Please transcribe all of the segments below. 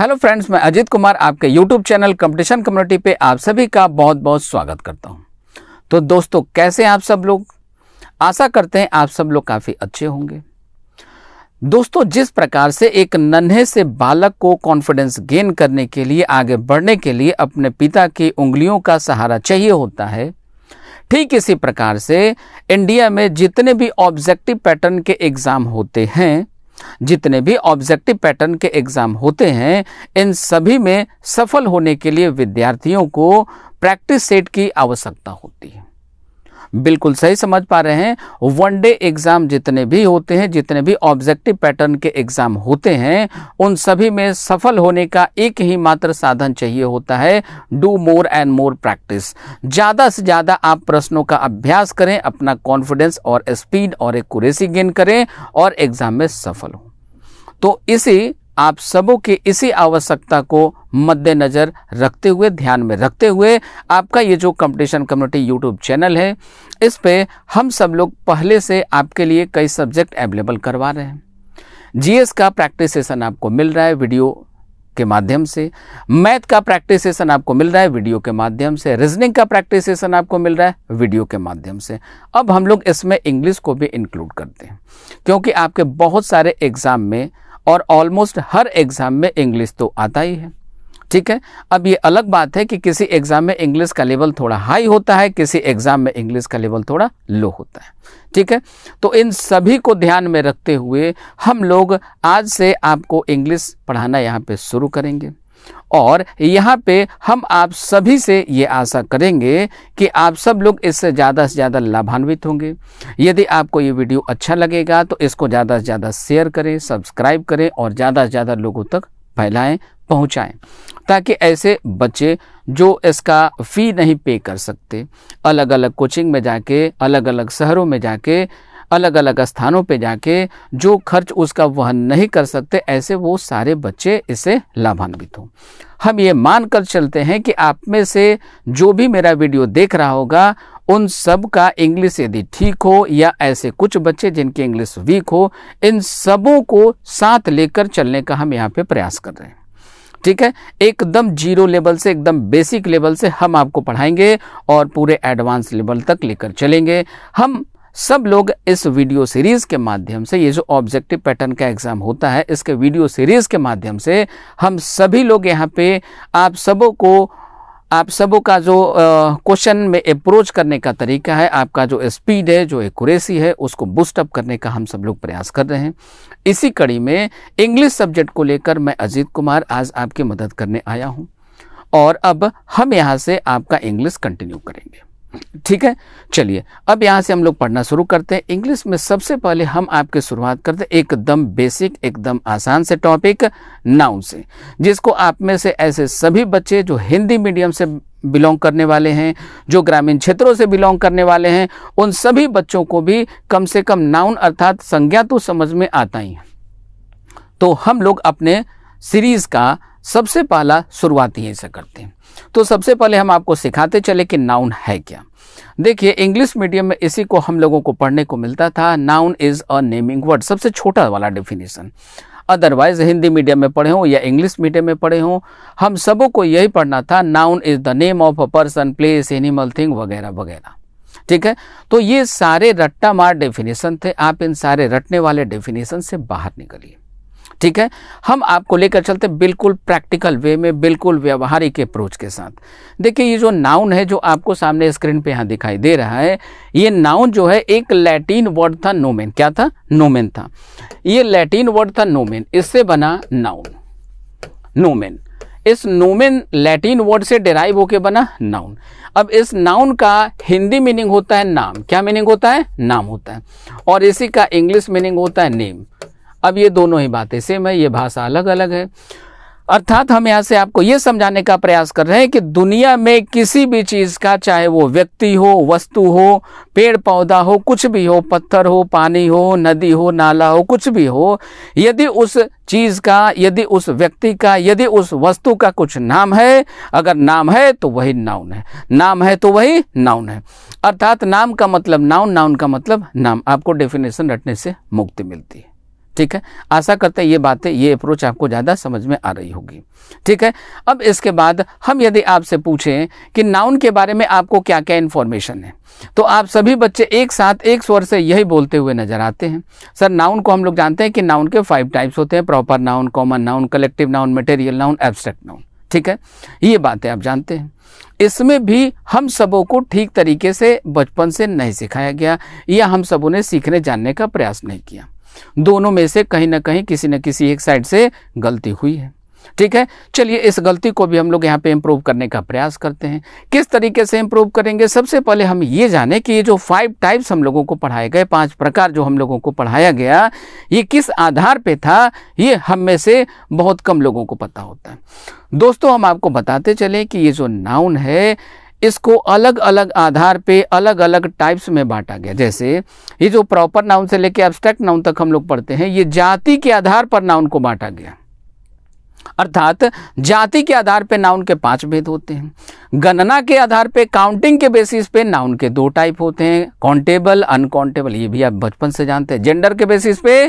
Hello friends मैं अजित कुमार आपके YouTube channel competition community पे आप सभी का बहुत बहुत स्वागत करता हूँ तो दोस्तों कैसे आप सब लोग आशा करते हैं आप सब लोग काफ़ी अच्छे होंगे दोस्तों जिस प्रकार से एक नन्हे से बालक को कॉन्फिडेंस गेन करने के लिए आगे बढ़ने के लिए अपने पिता की उंगलियों का सहारा चाहिए होता है ठीक इसी प्रकार से इंडिया में जितने भी ऑब्जेक्टिव पैटर्न के एग्ज़ाम होते हैं जितने भी ऑब्जेक्टिव पैटर्न के एग्ज़ाम होते हैं इन सभी में सफल होने के लिए विद्यार्थियों को प्रैक्टिस सेट की आवश्यकता होती है बिल्कुल सही समझ पा रहे हैं वन डे एग्ज़ाम जितने भी होते हैं जितने भी ऑब्जेक्टिव पैटर्न के एग्ज़ाम होते हैं उन सभी में सफल होने का एक ही मात्र साधन चाहिए होता है do more and more practice ज़्यादा से ज़्यादा आप प्रश्नों का अभ्यास करें अपना कॉन्फिडेंस और स्पीड और एक गेन करें और एग्ज़ाम में सफल हो तो इसी आप सबों की इसी आवश्यकता को मद्देनज़र रखते हुए ध्यान में रखते हुए आपका ये जो कंपटीशन कम्युनिटी यूट्यूब चैनल है इस पे हम सब लोग पहले से आपके लिए कई सब्जेक्ट अवेलेबल करवा रहे हैं जीएस का प्रैक्टिस सेशन आपको मिल रहा है वीडियो के माध्यम से मैथ का प्रैक्टिस सेशन आपको मिल रहा है वीडियो के माध्यम से रीजनिंग का प्रैक्टिस सेशन आपको मिल रहा है वीडियो के माध्यम से अब हम लोग इसमें इंग्लिश को भी इंक्लूड करते हैं क्योंकि आपके बहुत सारे एग्ज़ाम में और ऑलमोस्ट हर एग्ज़ाम में इंग्लिश तो आता ही है ठीक है अब ये अलग बात है कि किसी एग्ज़ाम में इंग्लिश का लेवल थोड़ा हाई होता है किसी एग्ज़ाम में इंग्लिश का लेवल थोड़ा लो होता है ठीक है तो इन सभी को ध्यान में रखते हुए हम लोग आज से आपको इंग्लिश पढ़ाना यहाँ पे शुरू करेंगे और यहाँ पे हम आप सभी से ये आशा करेंगे कि आप सब लोग इससे ज़्यादा से ज़्यादा लाभान्वित होंगे यदि आपको ये वीडियो अच्छा लगेगा तो इसको ज़्यादा से ज़्यादा शेयर करें सब्सक्राइब करें और ज़्यादा से ज़्यादा लोगों तक फैलाएँ पहुँचाएँ ताकि ऐसे बच्चे जो इसका फ़ी नहीं पे कर सकते अलग अलग कोचिंग में जाके अलग अलग शहरों में जाके अलग अलग स्थानों पे जाके जो खर्च उसका वहन नहीं कर सकते ऐसे वो सारे बच्चे इसे लाभान्वित हों हम ये मान कर चलते हैं कि आप में से जो भी मेरा वीडियो देख रहा होगा उन सब का इंग्लिश यदि ठीक हो या ऐसे कुछ बच्चे जिनकी इंग्लिश वीक हो इन सबों को साथ लेकर चलने का हम यहाँ पे प्रयास कर रहे हैं ठीक है एकदम जीरो लेवल से एकदम बेसिक लेवल से हम आपको पढ़ाएंगे और पूरे एडवांस लेवल तक लेकर चलेंगे हम सब लोग इस वीडियो सीरीज़ के माध्यम से ये जो ऑब्जेक्टिव पैटर्न का एग्ज़ाम होता है इसके वीडियो सीरीज़ के माध्यम से हम सभी लोग यहाँ पे आप सबों को आप सबों का जो क्वेश्चन में अप्रोच करने का तरीका है आपका जो स्पीड है जो एक्यूरेसी है उसको बूस्टअप करने का हम सब लोग प्रयास कर रहे हैं इसी कड़ी में इंग्लिश सब्जेक्ट को लेकर मैं अजीत कुमार आज आपकी मदद करने आया हूँ और अब हम यहाँ से आपका इंग्लिश कंटिन्यू करेंगे ठीक है चलिए अब यहाँ से हम लोग पढ़ना शुरू करते हैं इंग्लिश में सबसे पहले हम आपके शुरुआत करते हैं एकदम बेसिक एकदम आसान से टॉपिक नाउन से जिसको आप में से ऐसे सभी बच्चे जो हिंदी मीडियम से बिलोंग करने वाले हैं जो ग्रामीण क्षेत्रों से बिलोंग करने वाले हैं उन सभी बच्चों को भी कम से कम नाउन अर्थात संज्ञा तो समझ में आता ही है तो हम लोग अपने सीरीज़ का सबसे पहला शुरुआत यहीं से करते हैं तो सबसे पहले हम आपको सिखाते चले कि नाउन है क्या देखिए इंग्लिश मीडियम में इसी को हम लोगों को पढ़ने को मिलता था noun is a naming word सबसे छोटा वाला डेफिनेशन अदरवाइज हिंदी मीडियम में पढ़े हों या इंग्लिश मीडियम में पढ़े हों हम सबों को यही पढ़ना था noun is the name of a person place animal thing वगैरह वगैरह ठीक है तो ये सारे रट्टा मार डेफिनेशन थे आप इन सारे रटने वाले डेफिनेशन से बाहर निकलिए ठीक है हम आपको लेकर चलते बिल्कुल प्रैक्टिकल वे में बिल्कुल व्यवहारिक अप्रोच के साथ देखिए ये जो नाउन है जो आपको सामने स्क्रीन पे यहाँ दिखाई दे रहा है ये नाउन जो है एक लैटिन वर्ड था नोमेन क्या था नोमेन था ये लैटिन वर्ड था नोमेन इससे बना नाउन नोमेन इस नोमेन लैटिन वर्ड से डिराइव होके बना नाउन अब इस नाउन का हिंदी मीनिंग होता है नाम क्या मीनिंग होता है नाम होता है और इसी का इंग्लिश मीनिंग होता है नेम अब ये दोनों ही बातें सेम है ये भाषा अलग अलग है अर्थात हम यहाँ से आपको ये समझाने का प्रयास कर रहे हैं कि दुनिया में किसी भी चीज़ का चाहे वो व्यक्ति हो वस्तु हो पेड़ पौधा हो कुछ भी हो पत्थर हो पानी हो नदी हो नाला हो कुछ भी हो यदि उस चीज़ का यदि उस व्यक्ति का यदि उस वस्तु का कुछ नाम है अगर नाम है तो वही नाउन है नाम है तो वही नाउन है अर्थात नाम का मतलब नाउन नाउन का मतलब नाम आपको डेफिनेशन रटने से मुक्ति मिलती है ठीक है आशा करते हैं ये बातें ये अप्रोच आपको ज़्यादा समझ में आ रही होगी ठीक है अब इसके बाद हम यदि आपसे पूछें कि नाउन के बारे में आपको क्या क्या इन्फॉर्मेशन है तो आप सभी बच्चे एक साथ एक स्वर से यही बोलते हुए नजर आते हैं सर नाउन को हम लोग जानते हैं कि नाउन के फाइव टाइप्स होते हैं proper noun common noun collective noun material noun abstract noun ठीक है ये बातें आप जानते हैं इसमें भी हम सबों को ठीक तरीके से बचपन से नहीं सिखाया गया या हम सबों ने सीखने जानने का प्रयास नहीं किया दोनों में से कहीं ना कहीं किसी न किसी एक साइड से गलती हुई है ठीक है चलिए इस गलती को भी हम लोग यहाँ पे इम्प्रूव करने का प्रयास करते हैं किस तरीके से इम्प्रूव करेंगे सबसे पहले हम ये जाने कि ये जो फाइव टाइप्स हम लोगों को पढ़ाए गए पांच प्रकार जो हम लोगों को पढ़ाया गया ये किस आधार पे था ये हम में से बहुत कम लोगों को पता होता है दोस्तों हम आपको बताते चले कि ये जो नाउन है इसको अलग अलग आधार पे अलग अलग टाइप्स में बांटा गया जैसे ये जो प्रॉपर नाउन से लेके एब्स्ट्रैक्ट नाउन तक हम लोग पढ़ते हैं ये जाति के आधार पर नाउन को बांटा गया अर्थात जाति के आधार पर नाउन के पांच भेद होते हैं गणना के आधार पे काउंटिंग के बेसिस पे नाउन के दो टाइप होते हैं काउंटेबल अनकाउंटेबल ये भी आप बचपन से जानते हैं जेंडर के बेसिस पे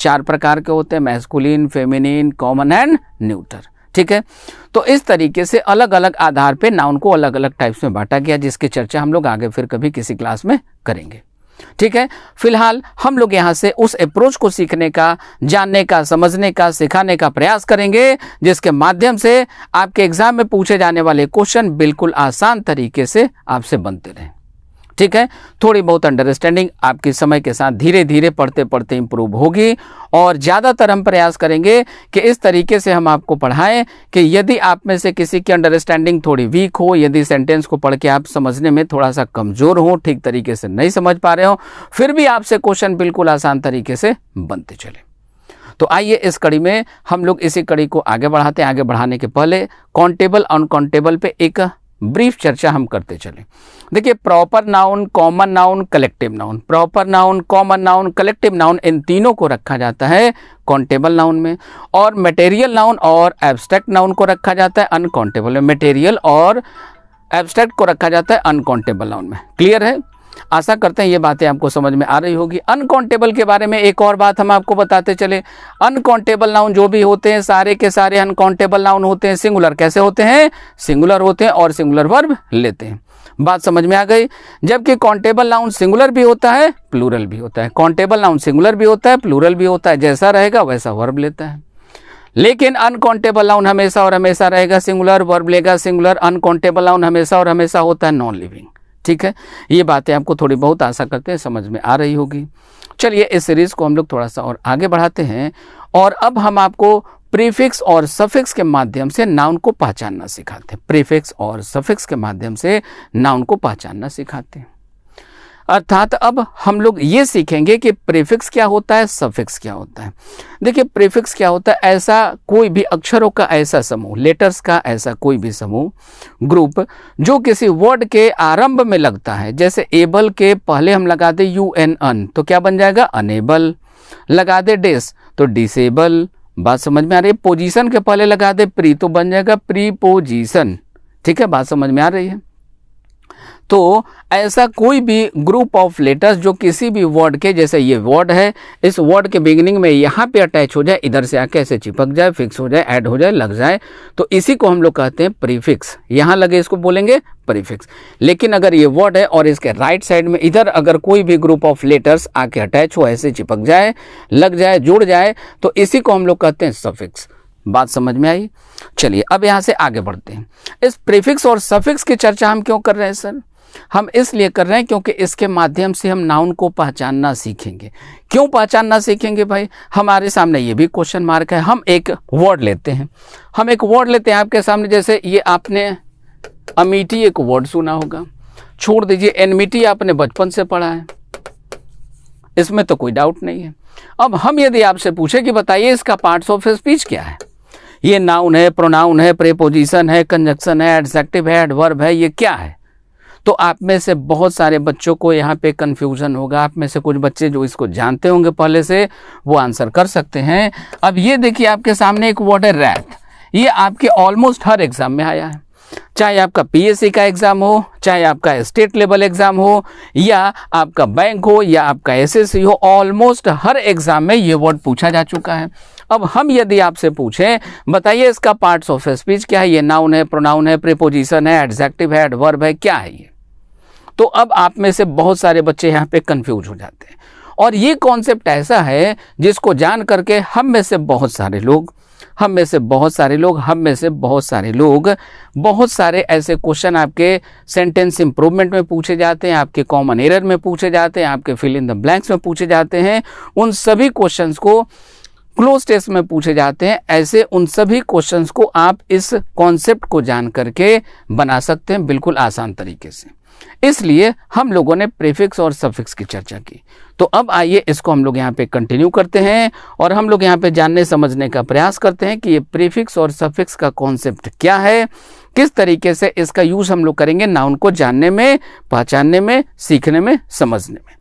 चार प्रकार के होते हैं masculine feminine common and neuter ठीक है तो इस तरीके से अलग अलग आधार पे नाउन को अलग अलग टाइप्स में बांटा गया जिसकी चर्चा हम लोग आगे फिर कभी किसी क्लास में करेंगे ठीक है फिलहाल हम लोग यहां से उस अप्रोच को सीखने का जानने का समझने का सिखाने का प्रयास करेंगे जिसके माध्यम से आपके एग्जाम में पूछे जाने वाले क्वेश्चन बिल्कुल आसान तरीके से आपसे बनते रहें ठीक है थोड़ी बहुत अंडरस्टैंडिंग आपके समय के साथ धीरे धीरे पढ़ते पढ़ते इंप्रूव होगी और ज़्यादातर हम प्रयास करेंगे कि इस तरीके से हम आपको पढ़ाएं कि यदि आप में से किसी की अंडरस्टैंडिंग थोड़ी वीक हो यदि सेंटेंस को पढ़ के आप समझने में थोड़ा सा कमज़ोर हो ठीक तरीके से नहीं समझ पा रहे हो फिर भी आपसे क्वेश्चन बिल्कुल आसान तरीके से बनते चले तो आइए इस कड़ी में हम लोग इसी कड़ी को आगे बढ़ाते हैं आगे बढ़ाने के पहले कॉन्टेबल अनकाउंटेबल पे एक ब्रीफ चर्चा हम करते चले देखिए proper noun common noun collective noun proper noun common noun collective noun इन तीनों को रखा जाता है काउंटेबल नाउन में और मटेरियल नाउन और एब्स्ट्रैक्ट नाउन को रखा जाता है अनकाउंटेबल में मटेरियल और एब्स्ट्रैक्ट को रखा जाता है अनकाउंटेबल नाउन में क्लियर है आशा करते हैं ये बातें आपको समझ में आ रही होगी अनकाउंटेबल के बारे में एक और बात हम आपको बताते चले अनकाउंटेबल नाउन जो भी होते हैं सारे के सारे अनकाउंटेबल नाउन होते हैं सिंगुलर कैसे होते हैं सिंगुलर होते हैं और सिंगुलर वर्ब लेते हैं बात समझ में आ गई जबकि काउंटेबल नाउन सिंगुलर भी होता है प्लूरल भी होता है काउंटेबल नाउन सिंगुलर भी होता है प्लूरल भी होता है जैसा रहेगा वैसा वर्ब लेता है लेकिन अनकाउंटेबल नाउन हमेशा और हमेशा रहेगा सिंगुलर वर्ब लेगा सिंगुलर अनकाउंटेबल नाउन हमेशा और हमेशा होता है नॉन लिविंग ठीक है ये बातें आपको थोड़ी बहुत आशा करते हैं समझ में आ रही होगी चलिए इस सीरीज़ को हम लोग थोड़ा सा और आगे बढ़ाते हैं और अब हम आपको प्रीफिक्स और सफिक्स के माध्यम से नाउन को पहचानना सिखाते हैं प्रीफिक्स और सफिक्स के माध्यम से नाउन को पहचानना सिखाते हैं अर्थात अब हम लोग ये सीखेंगे कि प्रीफिक्स क्या होता है सफिक्स क्या होता है देखिए प्रीफिक्स क्या होता है ऐसा कोई भी अक्षरों का ऐसा समूह लेटर्स का ऐसा कोई भी समूह ग्रुप जो किसी वर्ड के आरंभ में लगता है जैसे एबल के पहले हम लगा दें यू एन अन तो क्या बन जाएगा अनेबल लगा दे डेस तो डिसेबल बात समझ में आ रही है पोजिशन के पहले लगा दे प्री तो बन जाएगा प्री पोजिशन ठीक है बात समझ में आ रही है तो ऐसा कोई भी ग्रुप ऑफ लेटर्स जो किसी भी वर्ड के जैसे ये वर्ड है इस वर्ड के बिगिनिंग में यहाँ पे अटैच हो जाए इधर से आके ऐसे चिपक जाए फिक्स हो जाए ऐड हो जाए लग जाए तो इसी को हम लोग कहते हैं प्रीफिक्स यहाँ लगे इसको बोलेंगे प्रीफिक्स लेकिन अगर ये वर्ड है और इसके राइट साइड में इधर अगर कोई भी ग्रुप ऑफ लेटर्स आके अटैच हो ऐसे चिपक जाए लग जाए जुड़ जाए तो इसी को हम लोग कहते हैं सफिक्स बात समझ में आई चलिए अब यहाँ से आगे बढ़ते हैं इस प्रीफिक्स और सफिक्स की चर्चा हम क्यों कर रहे हैं सर हम इसलिए कर रहे हैं क्योंकि इसके माध्यम से हम नाउन को पहचानना सीखेंगे क्यों पहचानना सीखेंगे भाई हमारे सामने ये भी क्वेश्चन मार्क है हम एक वर्ड लेते हैं हम एक वर्ड लेते हैं आपके सामने जैसे ये आपने अमीटी एक वर्ड सुना होगा छोड़ दीजिए एनमिटी आपने बचपन से पढ़ा है इसमें तो कोई डाउट नहीं है अब हम यदि आपसे पूछे कि बताइए इसका पार्ट्स ऑफ स्पीच क्या है ये नाउन है प्रोनाउन है प्रेपोजिशन है कंजक्शन है एडजेक्टिव है एडवर्ब है ये क्या है तो आप में से बहुत सारे बच्चों को यहाँ पे कन्फ्यूज़न होगा आप में से कुछ बच्चे जो इसको जानते होंगे पहले से वो आंसर कर सकते हैं अब ये देखिए आपके सामने एक वाटर रैथ ये आपके ऑलमोस्ट हर एग्ज़ाम में आया है चाहे आपका पीएससी का एग्ज़ाम हो चाहे आपका स्टेट लेवल एग्ज़ाम हो या आपका बैंक हो या आपका एसएससी हो ऑलमोस्ट हर एग्ज़ाम में ये वर्ड पूछा जा चुका है अब हम यदि आपसे पूछें बताइए इसका पार्ट्स ऑफ स्पीच क्या है ये नाउन है प्रोनाउन है प्रिपोजिशन है एडजेक्टिव है एडवर्ब है क्या है ये तो अब आप में से बहुत सारे बच्चे यहाँ पे कंफ्यूज हो जाते हैं और ये कॉन्सेप्ट ऐसा है जिसको जान करके हम में से बहुत सारे लोग हम में से बहुत सारे लोग हम में से बहुत सारे लोग बहुत सारे ऐसे क्वेश्चन आपके सेंटेंस इम्प्रूवमेंट में पूछे जाते हैं आपके कॉमन एरर में पूछे जाते हैं आपके फिल इन द ब्लैंक्स में पूछे जाते हैं उन सभी क्वेश्चंस को क्लोज टेस्ट में पूछे जाते हैं ऐसे उन सभी क्वेश्चंस को आप इस कॉन्सेप्ट को जान करके बना सकते हैं बिल्कुल आसान तरीके से इसलिए हम लोगों ने प्रीफिक्स और सफिक्स की चर्चा की तो अब आइए इसको हम लोग यहाँ पे कंटिन्यू करते हैं और हम लोग यहाँ पे जानने समझने का प्रयास करते हैं कि ये प्रीफिक्स और सफिक्स का कॉन्सेप्ट क्या है किस तरीके से इसका यूज़ हम लोग करेंगे नाउन को जानने में पहचानने में सीखने में समझने में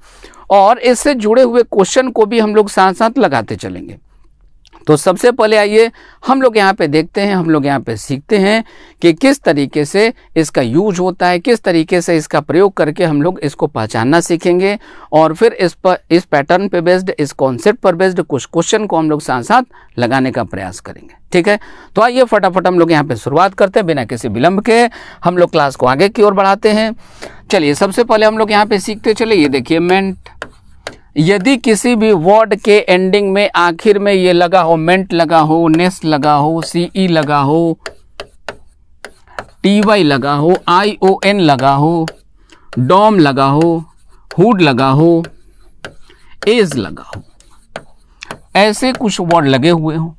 और इससे जुड़े हुए क्वेश्चन को भी हम लोग साथ साथ लगाते चलेंगे तो सबसे पहले आइए हम लोग यहाँ पे देखते हैं हम लोग यहाँ पे सीखते हैं कि किस तरीके से इसका यूज होता है किस तरीके से इसका प्रयोग करके हम लोग इसको पहचानना सीखेंगे और फिर इस पर इस पैटर्न पे बेस्ड इस कॉन्सेप्ट पर बेस्ड कुछ क्वेश्चन को हम लोग साथ साथ लगाने का प्रयास करेंगे ठीक है तो आइए फटाफट हम लोग यहाँ पे शुरुआत करते हैं बिना किसी विलंब के हम लोग क्लास को आगे की ओर बढ़ाते हैं चलिए सबसे पहले हम लोग यहाँ पे सीखते चले ये देखिए मेंट यदि किसी भी वर्ड के एंडिंग में आखिर में ये लगा हो मेंट लगा हो नेस लगा हो सीई e लगा हो टी वाई लगा हो आई ओ एन लगा हो डॉम लगा हो हुड लगा हो एज लगा हो ऐसे कुछ वर्ड लगे हुए हो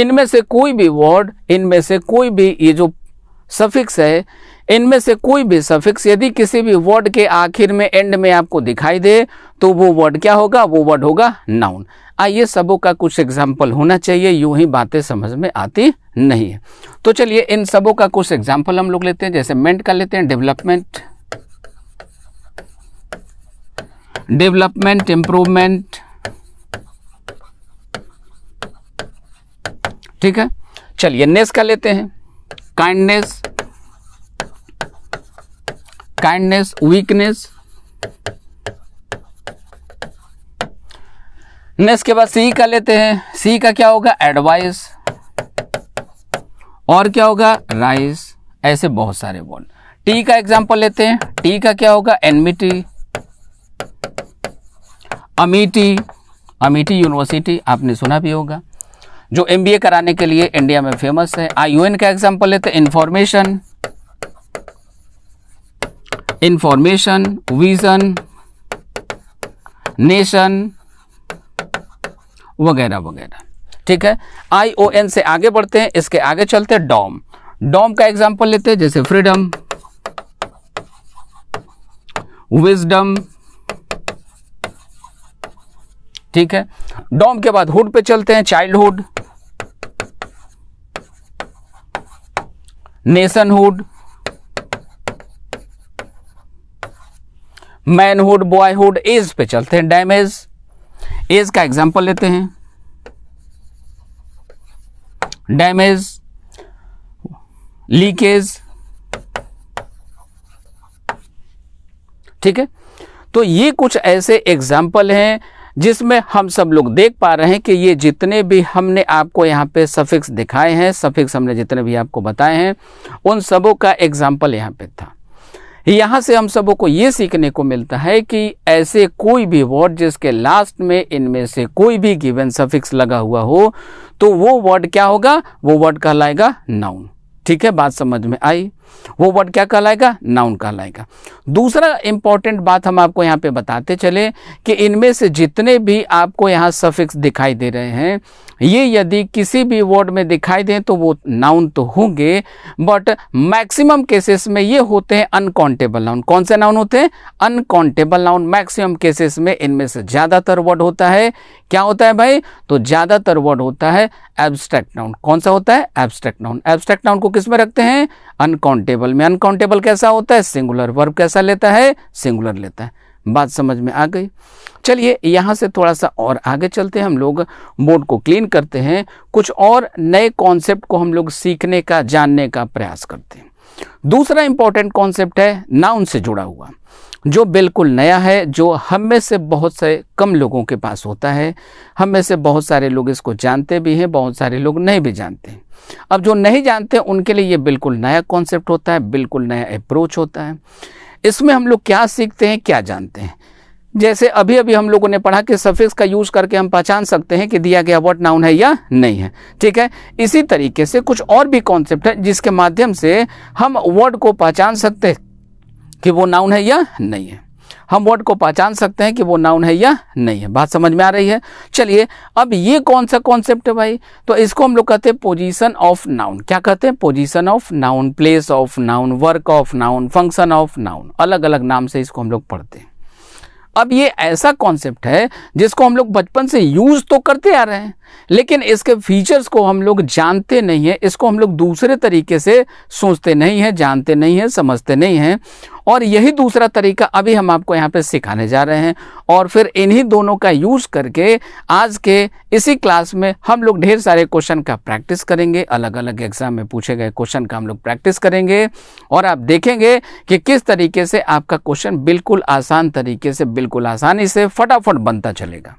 इनमें से कोई भी वर्ड इनमें से कोई भी ये जो सफिक्स है इनमें से कोई भी सफिक्स यदि किसी भी वर्ड के आखिर में एंड में आपको दिखाई दे तो वो वर्ड क्या होगा वो वर्ड होगा नाउन आइए सबों का कुछ एग्जाम्पल होना चाहिए यूं ही बातें समझ में आती नहीं है तो चलिए इन सबों का कुछ एग्जाम्पल हम लोग लेते हैं जैसे मेंट का लेते हैं डेवलपमेंट डेवलपमेंट इंप्रूवमेंट ठीक है चलिए नेस का लेते हैं काइंडनेस काइंडनेस वीकनेस नेक्स्ट के बाद सी का लेते हैं सी का क्या होगा एडवाइस और क्या होगा राइस ऐसे बहुत सारे वर्ड टी का एग्जांपल लेते हैं टी का क्या होगा एनमिटी अमीटी अमीटी यूनिवर्सिटी आपने सुना भी होगा जो एमबीए कराने के लिए इंडिया में फेमस है आईयूएन का एग्जांपल लेते हैं इंफॉर्मेशन इंफॉर्मेशन विजन नेशन वगैरह वगैरह ठीक है आई ओ एन से आगे बढ़ते हैं इसके आगे चलते हैं डॉम डॉम का एग्जाम्पल लेते हैं जैसे फ्रीडम विजडम ठीक है डॉम के बाद हुड पे चलते हैं childhood nationhood manhood boyhood age पे चलते हैं डैमेज एज का एग्जाम्पल लेते हैं डैमेज लीकेज ठीक है तो ये कुछ ऐसे एग्जाम्पल हैं जिसमें हम सब लोग देख पा रहे हैं कि ये जितने भी हमने आपको यहाँ पे सफिक्स दिखाए हैं सफिक्स हमने जितने भी आपको बताए हैं उन सबों का एग्जाम्पल यहाँ पे था यहाँ से हम सबों को ये सीखने को मिलता है कि ऐसे कोई भी वर्ड जिसके लास्ट में इनमें से कोई भी गिवन सफिक्स लगा हुआ हो तो वो वर्ड क्या होगा वो वर्ड कहलाएगा नाउन ठीक है बात समझ में आई वो वर्ड क्या कहलाएगा नाउन कहलाएगा दूसरा इंपॉर्टेंट बात हम आपको यहाँ पे बताते चले कि इनमें से जितने भी आपको यहाँ सफिक्स दिखाई दे रहे हैं ये यदि किसी भी वर्ड में दिखाई दें तो वो नाउन तो होंगे बट मैक्सिमम केसेस में ये होते हैं अनकाउंटेबल नाउन कौन से नाउन होते हैं अनकाउंटेबल नाउन मैक्सिमम केसेस में इनमें से ज़्यादातर वर्ड होता है क्या होता है भाई तो ज़्यादातर वर्ड होता है एब्स्ट्रैक्ट नाउन कौन सा होता है एब्स्ट्रैक्ट नाउन एब्स्ट्रैक्ट नाउन को किस में रखते हैं अनकाउंटेबल अनकाउंटेबल में अनकाउंटेबल कैसा होता है सिंगुलर वर्ब कैसा लेता है सिंगुलर लेता है बात समझ में आ गई चलिए यहाँ से थोड़ा सा और आगे चलते हैं हम लोग बोर्ड को क्लीन करते हैं कुछ और नए कॉन्सेप्ट को हम लोग सीखने का जानने का प्रयास करते हैं दूसरा इंपॉर्टेंट कॉन्सेप्ट है नाउन से जुड़ा हुआ जो बिल्कुल नया है जो हम में से बहुत से कम लोगों के पास होता है हम में से बहुत सारे लोग इसको जानते भी हैं बहुत सारे लोग नहीं भी जानते हैं अब जो नहीं जानते उनके लिए ये बिल्कुल नया कॉन्सेप्ट होता है बिल्कुल नया अप्रोच होता है इसमें हम लोग क्या सीखते हैं क्या जानते हैं जैसे अभी अभी हम लोगों ने पढ़ा कि सफिक्स का यूज़ करके हम पहचान सकते हैं कि दिया गया वर्ड नाउन है या नहीं है ठीक है इसी तरीके से कुछ और भी कॉन्सेप्ट है जिसके माध्यम से हम वर्ड को पहचान सकते हैं कि वो नाउन है या नहीं है हम वर्ड को पहचान सकते हैं कि वो नाउन है या नहीं है बात समझ में आ रही है चलिए अब ये कौन सा कॉन्सेप्ट है भाई तो इसको हम लोग कहते हैं पोजीशन ऑफ नाउन क्या कहते हैं position of noun place of noun work of noun function of noun अलग अलग नाम से इसको हम लोग पढ़ते हैं अब ये ऐसा कॉन्सेप्ट है जिसको हम लोग बचपन से यूज़ तो करते आ रहे हैं लेकिन इसके फीचर्स को हम लोग जानते नहीं हैं इसको हम लोग दूसरे तरीके से सोचते नहीं हैं जानते नहीं हैं समझते नहीं हैं और यही दूसरा तरीका अभी हम आपको यहाँ पे सिखाने जा रहे हैं और फिर इन्हीं दोनों का यूज़ करके आज के इसी क्लास में हम लोग ढेर सारे क्वेश्चन का प्रैक्टिस करेंगे अलग अलग एग्ज़ाम में पूछे गए क्वेश्चन का हम लोग प्रैक्टिस करेंगे और आप देखेंगे कि किस तरीके से आपका क्वेश्चन बिल्कुल आसान तरीके से बिल्कुल आसानी से फटाफट बनता चलेगा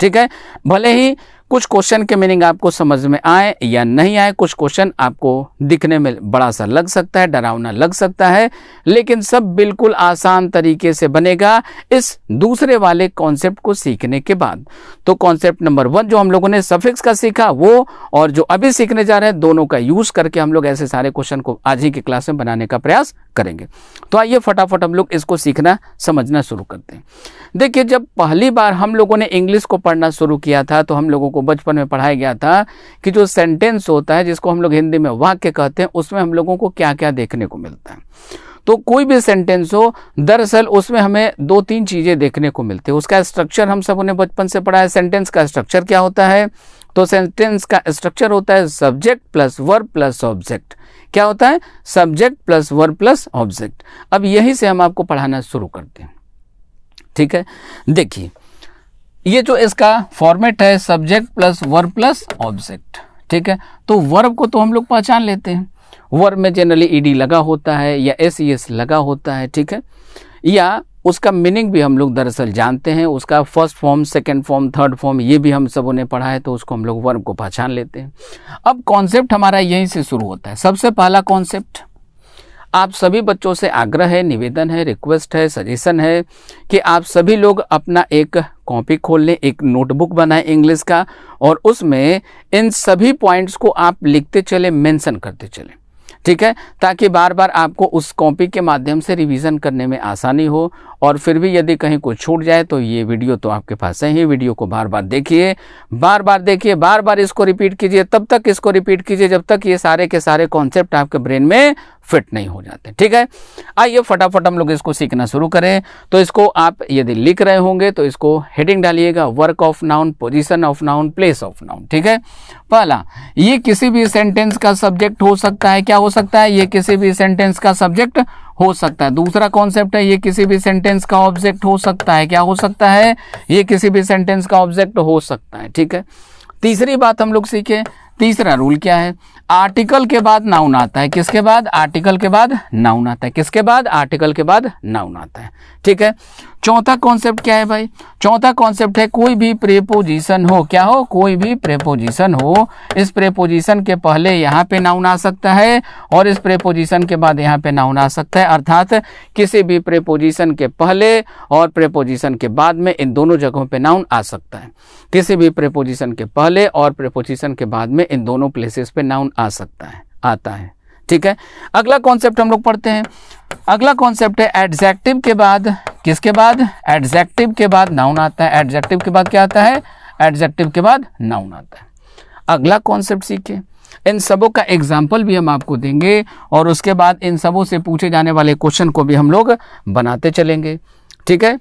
ठीक है भले ही कुछ क्वेश्चन के मीनिंग आपको समझ में आए या नहीं आए कुछ क्वेश्चन आपको दिखने में बड़ा सा लग सकता है डरावना लग सकता है लेकिन सब बिल्कुल आसान तरीके से बनेगा इस दूसरे वाले कॉन्सेप्ट को सीखने के बाद तो कॉन्सेप्ट नंबर वन जो हम लोगों ने सफिक्स का सीखा वो और जो अभी सीखने जा रहे हैं दोनों का यूज़ करके हम लोग ऐसे सारे क्वेश्चन को आज ही की क्लास में बनाने का प्रयास करेंगे तो आइए फटाफट हम लोग इसको सीखना समझना शुरू करते हैं देखिए जब पहली बार हम लोगों ने इंग्लिश को पढ़ना शुरू किया था तो हम लोगों को बचपन में पढ़ाया गया था कि जो सेंटेंस होता है जिसको हम लोग हिंदी में वाक्य कहते हैं उसमें हम लोगों को क्या क्या देखने को मिलता है तो कोई भी सेंटेंस हो दरअसल उसमें हमें दो तीन चीज़ें देखने को मिलती है उसका स्ट्रक्चर हम सब उन्हें बचपन से पढ़ा है सेंटेंस का स्ट्रक्चर क्या होता है तो सेंटेंस का स्ट्रक्चर होता है subject plus verb plus object क्या होता है subject plus verb plus object अब यही से हम आपको पढ़ाना शुरू करते हैं ठीक है देखिए ये जो इसका फॉर्मेट है subject plus verb plus object ठीक है तो वर्ब को तो हम लोग पहचान लेते हैं वर्ब में जनरली ईडी लगा होता है या एस एस e लगा होता है ठीक है या उसका मीनिंग भी हम लोग दरअसल जानते हैं उसका first form second form third form ये भी हम सबों ने पढ़ा है तो उसको हम लोग वर्ब को पहचान लेते हैं अब कॉन्सेप्ट हमारा यहीं से शुरू होता है सबसे पहला कॉन्सेप्ट आप सभी बच्चों से आग्रह है निवेदन है रिक्वेस्ट है सजेशन है कि आप सभी लोग अपना एक कॉपी खोल लें एक नोटबुक बनाएं इंग्लिश का और उसमें इन सभी पॉइंट्स को आप लिखते चले मेंशन करते चले ठीक है ताकि बार बार आपको उस कॉपी के माध्यम से रिवीजन करने में आसानी हो और फिर भी यदि कहीं कुछ छूट जाए तो ये वीडियो तो आपके पास है ही वीडियो को बार बार देखिए बार बार देखिए बार बार इसको रिपीट कीजिए तब तक इसको रिपीट कीजिए जब तक ये सारे के सारे कॉन्सेप्ट आपके ब्रेन में फिट नहीं हो जाते ठीक है आइए फटाफट हम लोग इसको सीखना शुरू करें तो इसको आप यदि लिख रहे होंगे तो इसको हेडिंग डालिएगा work of noun position of noun place of noun ठीक है पहला ये किसी भी सेंटेंस का सब्जेक्ट हो सकता है क्या हो सकता है ये किसी भी सेंटेंस का सब्जेक्ट हो सकता है दूसरा कॉन्सेप्ट है ये किसी भी सेंटेंस का ऑब्जेक्ट हो सकता है क्या हो सकता है ये किसी भी सेंटेंस का ऑब्जेक्ट हो सकता है ठीक है तीसरी बात हम लोग सीखें तीसरा रूल क्या है आर्टिकल के बाद नाउन आता है किसके बाद आर्टिकल के बाद नाउन आता है किसके बाद आर्टिकल के बाद नाउन आता है ठीक है चौथा कॉन्सेप्ट क्या है भाई चौथा कॉन्सेप्ट है कोई भी प्रेपोजिशन हो क्या हो कोई भी प्रेपोजिशन हो इस प्रेपोजिशन के पहले यहाँ पे नाउन आ सकता है और इस प्रेपोजिशन के बाद यहाँ पे नाउन आ सकता है अर्थात किसी भी प्रेपोजिशन के पहले और प्रेपोजिशन के बाद में इन दोनों जगहों पे नाउन आ सकता है किसी भी प्रेपोजिशन के पहले और प्रेपोजिशन के बाद में में इन दोनों प्लेसेस पे नाउन आ सकता है आता है ठीक है अगला कॉन्सेप्ट हम लोग पढ़ते हैं अगला कॉन्सेप्ट है एडजेक्टिव के बाद किसके बाद एडजेक्टिव के बाद नाउन आता है एडजेक्टिव के बाद क्या आता है एडजेक्टिव के बाद नाउन आता है अगला कॉन्सेप्ट सीखे इन सबों का एग्जाम्पल भी हम आपको देंगे और उसके बाद इन सबों से पूछे जाने वाले क्वेश्चन को भी हम लोग बनाते चलेंगे ठीक है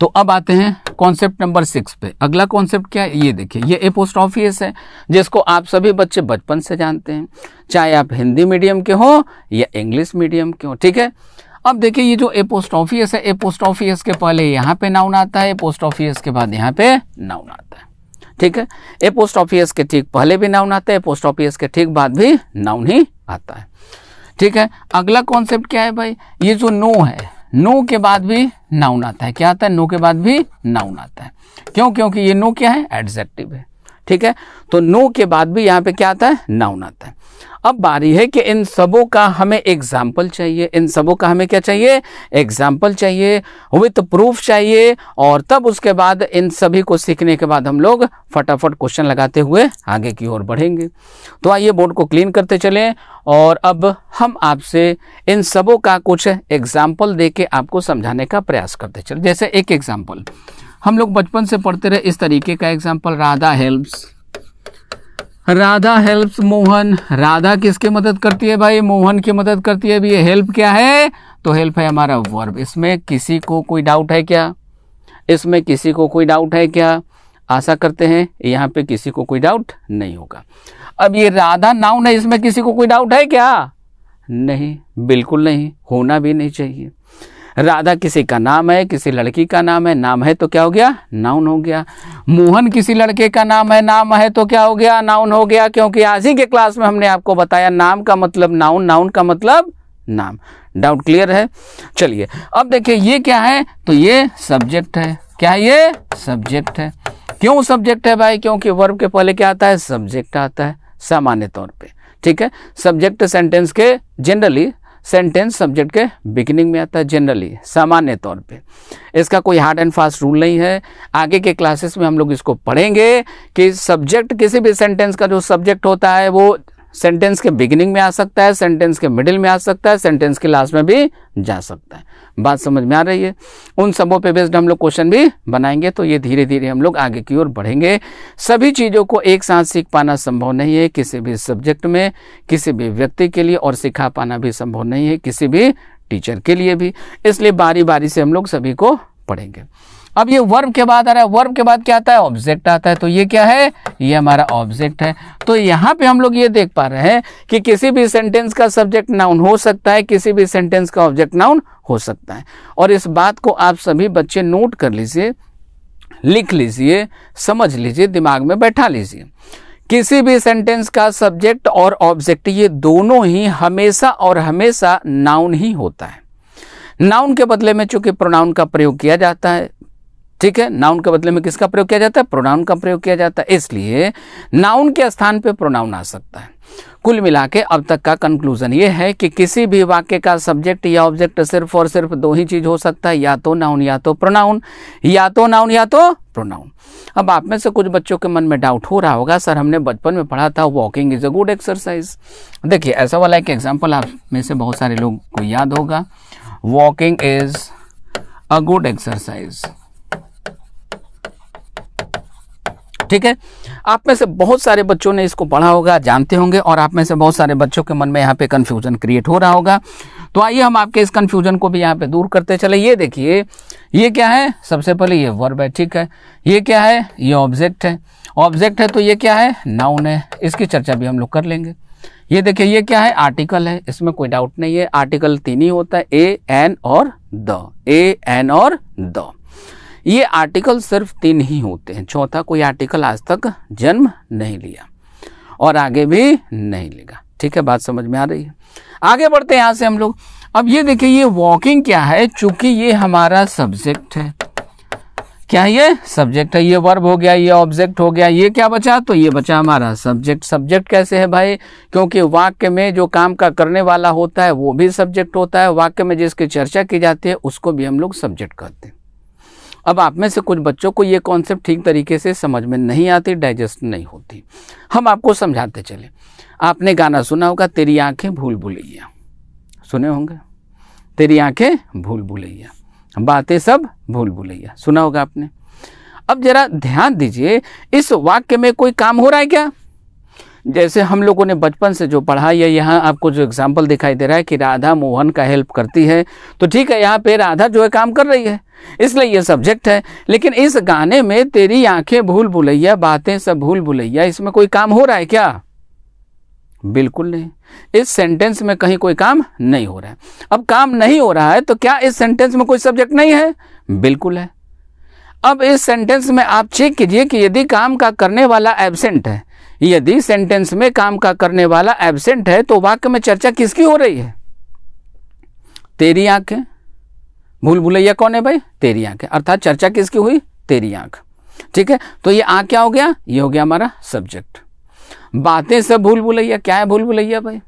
तो अब आते हैं कॉन्सेप्ट नंबर सिक्स पे अगला कॉन्सेप्ट क्या है ये देखिए ये ए पोस्ट ऑफिस है जिसको आप सभी बच्चे बचपन से जानते हैं चाहे आप हिंदी मीडियम के हो या इंग्लिश मीडियम के हो ठीक है अब देखिए ये जो ए पोस्ट ऑफिस है ए पोस्ट ऑफिस के पहले यहाँ पे नाउन आता है पोस्ट ऑफिस के बाद यहाँ पे नाउन आता है ठीक है ए पोस्ट ऑफिस के ठीक पहले भी नाउन आता है पोस्ट ऑफिस के ठीक बाद भी नाउन ही आता है ठीक है अगला कॉन्सेप्ट क्या है भाई ये जो नो है नो के बाद भी नाउन आता है क्या आता है नो के बाद भी नाउन आता है क्यों क्योंकि ये नो क्या है एडजेक्टिव है ठीक है तो नो के बाद भी यहाँ पे क्या आता है नाउन आता है अब बारी है कि इन सबों का हमें एग्जाम्पल चाहिए इन सबों का हमें क्या चाहिए एग्जाम्पल चाहिए विथ प्रूफ चाहिए और तब उसके बाद इन सभी को सीखने के बाद हम लोग फटाफट क्वेश्चन लगाते हुए आगे की ओर बढ़ेंगे तो आइए बोर्ड को क्लीन करते चलें और अब हम आपसे इन सबों का कुछ एग्जाम्पल दे के आपको समझाने का प्रयास करते चले जैसे एक एग्जाम्पल हम लोग बचपन से पढ़ते रहे इस तरीके का example Radha helps Radha helps Mohan Radha किसके मदद करती है भाई मोहन की मदद करती है अभी ये हेल्प क्या है तो हेल्प है हमारा वर्ब इसमें किसी को कोई डाउट है क्या इसमें किसी को कोई डाउट है क्या आशा करते हैं यहाँ पे किसी को कोई डाउट नहीं होगा अब ये राधा नाउन है इसमें किसी को कोई डाउट है क्या नहीं बिल्कुल नहीं होना भी नहीं चाहिए राधा किसी का नाम है किसी लड़की का नाम है नाम है तो क्या हो गया नाउन हो गया मोहन किसी लड़के का नाम है नाम है तो क्या हो गया नाउन हो गया क्योंकि आज ही के क्लास में हमने आपको बताया नाम का मतलब नाउन नाउन का मतलब नाम डाउट क्लियर है चलिए अब देखिए ये क्या है तो ये सब्जेक्ट है क्या है ये सब्जेक्ट है क्यों सब्जेक्ट है भाई क्योंकि वर्ब के पहले क्या आता है सब्जेक्ट आता है सामान्य तौर पे ठीक है सब्जेक्ट सेंटेंस के जनरली सेंटेंस सब्जेक्ट के बिगिनिंग में आता है जनरली सामान्य तौर पे इसका कोई हार्ड एंड फास्ट रूल नहीं है आगे के क्लासेस में हम लोग इसको पढ़ेंगे कि सब्जेक्ट किसी भी सेंटेंस का जो सब्जेक्ट होता है वो सेंटेंस के बिगिनिंग में आ सकता है सेंटेंस के मिडिल में आ सकता है सेंटेंस के लास्ट में भी जा सकता है बात समझ में आ रही है उन सबों पे बेस्ड हम लोग क्वेश्चन भी बनाएंगे तो ये धीरे धीरे हम लोग आगे की ओर बढ़ेंगे सभी चीज़ों को एक साथ सीख पाना संभव नहीं है किसी भी सब्जेक्ट में किसी भी व्यक्ति के लिए और सिखा पाना भी संभव नहीं है किसी भी टीचर के लिए भी इसलिए बारी बारी से हम लोग सभी को पढ़ेंगे अब ये वर्ब के बाद आ रहा है वर्ब के बाद क्या आता है ऑब्जेक्ट आता है तो ये क्या है ये हमारा ऑब्जेक्ट है तो यहाँ पे हम लोग ये देख पा रहे हैं कि किसी भी सेंटेंस का सब्जेक्ट नाउन हो सकता है किसी भी सेंटेंस का ऑब्जेक्ट नाउन हो सकता है और इस बात को आप सभी बच्चे नोट कर लीजिए लिख लीजिए समझ लीजिए दिमाग में बैठा लीजिए किसी भी सेंटेंस का सब्जेक्ट और ऑब्जेक्ट ये दोनों ही हमेशा और हमेशा नाउन ही होता है नाउन के बदले में चूंकि प्रोनाउन का प्रयोग किया जाता है ठीक है नाउन के बदले में किसका प्रयोग किया जाता है प्रोनाउन का प्रयोग किया जाता है इसलिए नाउन के स्थान पे प्रोनाउन आ सकता है कुल मिला के अब तक का कंक्लूजन ये है कि किसी भी वाक्य का सब्जेक्ट या ऑब्जेक्ट सिर्फ और सिर्फ दो ही चीज़ हो सकता है या तो नाउन या तो प्रोनाउन या तो नाउन या तो प्रोनाउन अब आप में से कुछ बच्चों के मन में डाउट हो रहा होगा सर हमने बचपन में पढ़ा था walking is a good exercise देखिए ऐसा वाला एक एग्जाम्पल आप में से बहुत सारे लोग को याद होगा walking is a good exercise ठीक है आप में से बहुत सारे बच्चों ने इसको पढ़ा होगा जानते होंगे और आप में से बहुत सारे बच्चों के मन में यहाँ पे कन्फ्यूजन क्रिएट हो रहा होगा तो आइए हम आपके इस कन्फ्यूजन को भी यहाँ पे दूर करते चले ये देखिए ये क्या है सबसे पहले ये वर्ब है ठीक है ये क्या है ये ऑब्जेक्ट है ऑब्जेक्ट है तो ये क्या है नाउन है इसकी चर्चा भी हम लोग कर लेंगे ये देखिए ये क्या है आर्टिकल है इसमें कोई डाउट नहीं है आर्टिकल तीन ही होता है ए एन और द ए एन और द ये आर्टिकल सिर्फ तीन ही होते हैं चौथा कोई आर्टिकल आज तक जन्म नहीं लिया और आगे भी नहीं लेगा ठीक है बात समझ में आ रही है आगे बढ़ते हैं यहाँ से हम लोग अब ये देखिए ये वॉकिंग क्या है चूंकि ये हमारा सब्जेक्ट है क्या ये सब्जेक्ट है ये वर्ब हो गया ये ऑब्जेक्ट हो गया ये क्या बचा तो ये बचा हमारा सब्जेक्ट सब्जेक्ट कैसे है भाई क्योंकि वाक्य में जो काम का करने वाला होता है वो भी सब्जेक्ट होता है वाक्य में जिसकी चर्चा की जाती है उसको भी हम लोग सब्जेक्ट कहते हैं अब आप में से कुछ बच्चों को ये कॉन्सेप्ट ठीक तरीके से समझ में नहीं आती डाइजेस्ट नहीं होती हम आपको समझाते चले आपने गाना सुना होगा तेरी आंखें भूल भूलैया सुने होंगे तेरी आंखें भूल भूलैया बातें सब भूल भूलैया सुना होगा आपने अब जरा ध्यान दीजिए इस वाक्य में कोई काम हो रहा है क्या जैसे हम लोगों ने बचपन से जो पढ़ा है यहाँ आपको जो एग्जाम्पल दिखाई दे रहा है कि राधा मोहन का हेल्प करती है तो ठीक है यहाँ पे राधा जो है काम कर रही है इसलिए ये सब्जेक्ट है लेकिन इस गाने में तेरी आंखें भूल भुलैया बातें सब भूल भुलैया इसमें कोई काम हो रहा है क्या बिल्कुल नहीं इस सेंटेंस में कहीं कोई काम नहीं हो रहा है अब काम नहीं हो रहा है तो क्या इस सेंटेंस में कोई सब्जेक्ट नहीं है बिल्कुल है अब इस सेंटेंस में आप चेक कीजिए कि यदि काम का करने वाला एबसेंट है यदि सेंटेंस में काम का करने वाला एबसेंट है तो वाक्य में चर्चा किसकी हो रही है तेरी आंखें भूल भूलैया कौन है भाई तेरी आंखें अर्थात चर्चा किसकी हुई तेरी आंख ठीक है तो ये आ क्या हो गया ये हो गया हमारा सब्जेक्ट बातें सब भूल भुलैया क्या है भूल भुलैया भाई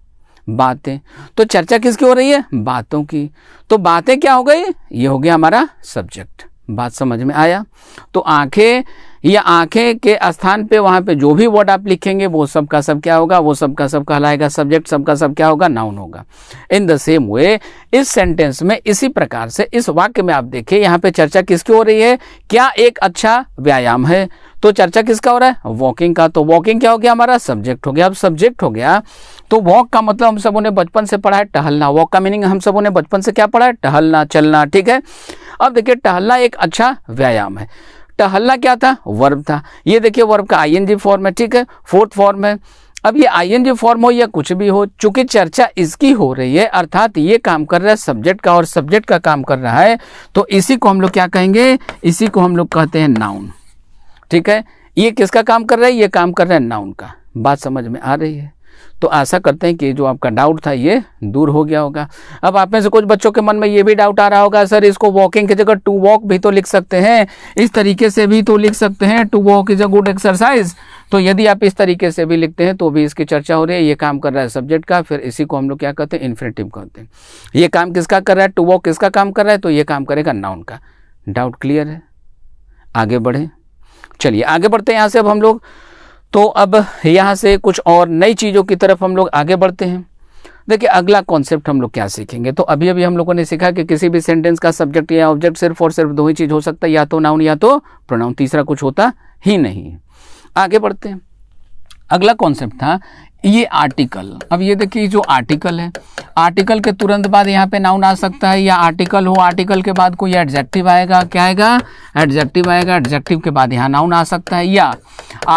बातें तो चर्चा किसकी हो रही है बातों की तो बातें क्या हो गई ये हो गया हमारा सब्जेक्ट बात समझ में आया तो आंखें या आंखें के स्थान पे वहां पे जो भी वर्ड आप लिखेंगे वो सब का सब क्या होगा वो सब का सब कहलाएगा सब्जेक्ट सब का सब क्या होगा नाउन होगा इन द सेम वे इस सेंटेंस में इसी प्रकार से इस वाक्य में आप देखिए यहाँ पे चर्चा किसकी हो रही है क्या एक अच्छा व्यायाम है तो चर्चा किसका हो रहा है वॉकिंग का तो वॉकिंग क्या हो गया हमारा सब्जेक्ट हो गया अब सब्जेक्ट हो गया तो वॉक का मतलब हम सबों ने बचपन से पढ़ा है टहलना वॉक का मीनिंग हम सबों ने बचपन से क्या पढ़ा है टहलना चलना ठीक है अब देखिए टहलना एक अच्छा व्यायाम है इसका हल्ला क्या था वर्ब था ये देखिए वर्ब का आईएनजी फॉर्म है ठीक है फोर्थ फॉर्म है अब ये आईएनजी फॉर्म हो या कुछ भी हो चूंकि चर्चा इसकी हो रही है अर्थात ये काम कर रहा है सब्जेक्ट का और सब्जेक्ट का काम कर रहा है तो इसी को हम लोग क्या कहेंगे इसी को हम लोग कहते हैं नाउन ठीक है ये किसका काम कर रहा है ये काम कर रहा है नाउन का बात समझ में आ रही है तो आशा करते हैं कि जो आपका डाउट था ये दूर हो गया होगा अब आप में से कुछ बच्चों के मन में ये भी डाउट आ रहा होगा सर इसको वॉकिंग की जगह टू वॉक भी तो लिख सकते हैं इस तरीके से भी तो लिख सकते हैं to walk is a good exercise तो यदि आप इस तरीके से भी लिखते हैं तो भी इसकी चर्चा हो रही है ये काम कर रहा है सब्जेक्ट का फिर इसी को हम लोग क्या कहते हैं इन्फिनेटिव कहते हैं ये काम किसका कर रहा है टू वॉक किसका काम कर रहा है तो ये काम करेगा नाउन का डाउट क्लियर है आगे बढ़े चलिए आगे बढ़ते हैं यहाँ से अब हम लोग तो अब यहाँ से कुछ और नई चीज़ों की तरफ हम लोग आगे बढ़ते हैं देखिए अगला कॉन्सेप्ट हम लोग क्या सीखेंगे तो अभी अभी हम लोगों ने सीखा कि किसी भी सेंटेंस का सब्जेक्ट या ऑब्जेक्ट सिर्फ और सिर्फ दो ही चीज़ हो सकता है या तो नाउन या तो प्रोनाउन तीसरा कुछ होता ही नहीं आगे बढ़ते हैं अगला कॉन्सेप्ट था ये आर्टिकल अब ये देखिए जो आर्टिकल है आर्टिकल के तुरंत बाद यहाँ पे नाउन आ सकता है या आर्टिकल हो आर्टिकल के बाद कोई एडजेक्टिव आएगा क्या आएगा एडजेक्टिव आएगा एडजेक्टिव के बाद यहाँ नाउन आ सकता है या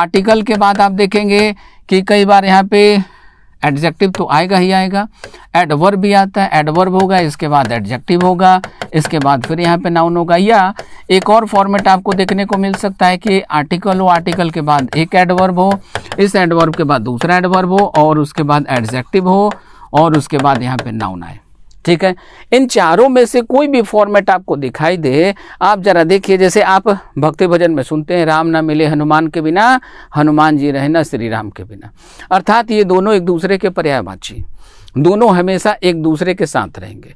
आर्टिकल के बाद आप देखेंगे कि कई बार यहाँ पे एडजेक्टिव तो आएगा ही आएगा एडवर्ब भी आता है एडवर्ब होगा इसके बाद एडजेक्टिव होगा इसके बाद फिर यहाँ पे नाउन होगा या एक और फॉर्मेट आपको देखने को मिल सकता है कि आर्टिकल हो आर्टिकल के बाद एक एडवर्ब हो इस एडवर्ब के बाद दूसरा एडवर्ब हो और उसके बाद एडजेक्टिव हो और उसके बाद यहाँ पे नाउन आए ठीक है इन चारों में से कोई भी फॉर्मेट आपको दिखाई दे आप जरा देखिए जैसे आप भक्ति भजन में सुनते हैं राम ना मिले हनुमान के बिना हनुमान जी रहे ना श्री राम के बिना अर्थात ये दोनों एक दूसरे के पर्यायवाची दोनों हमेशा एक दूसरे के साथ रहेंगे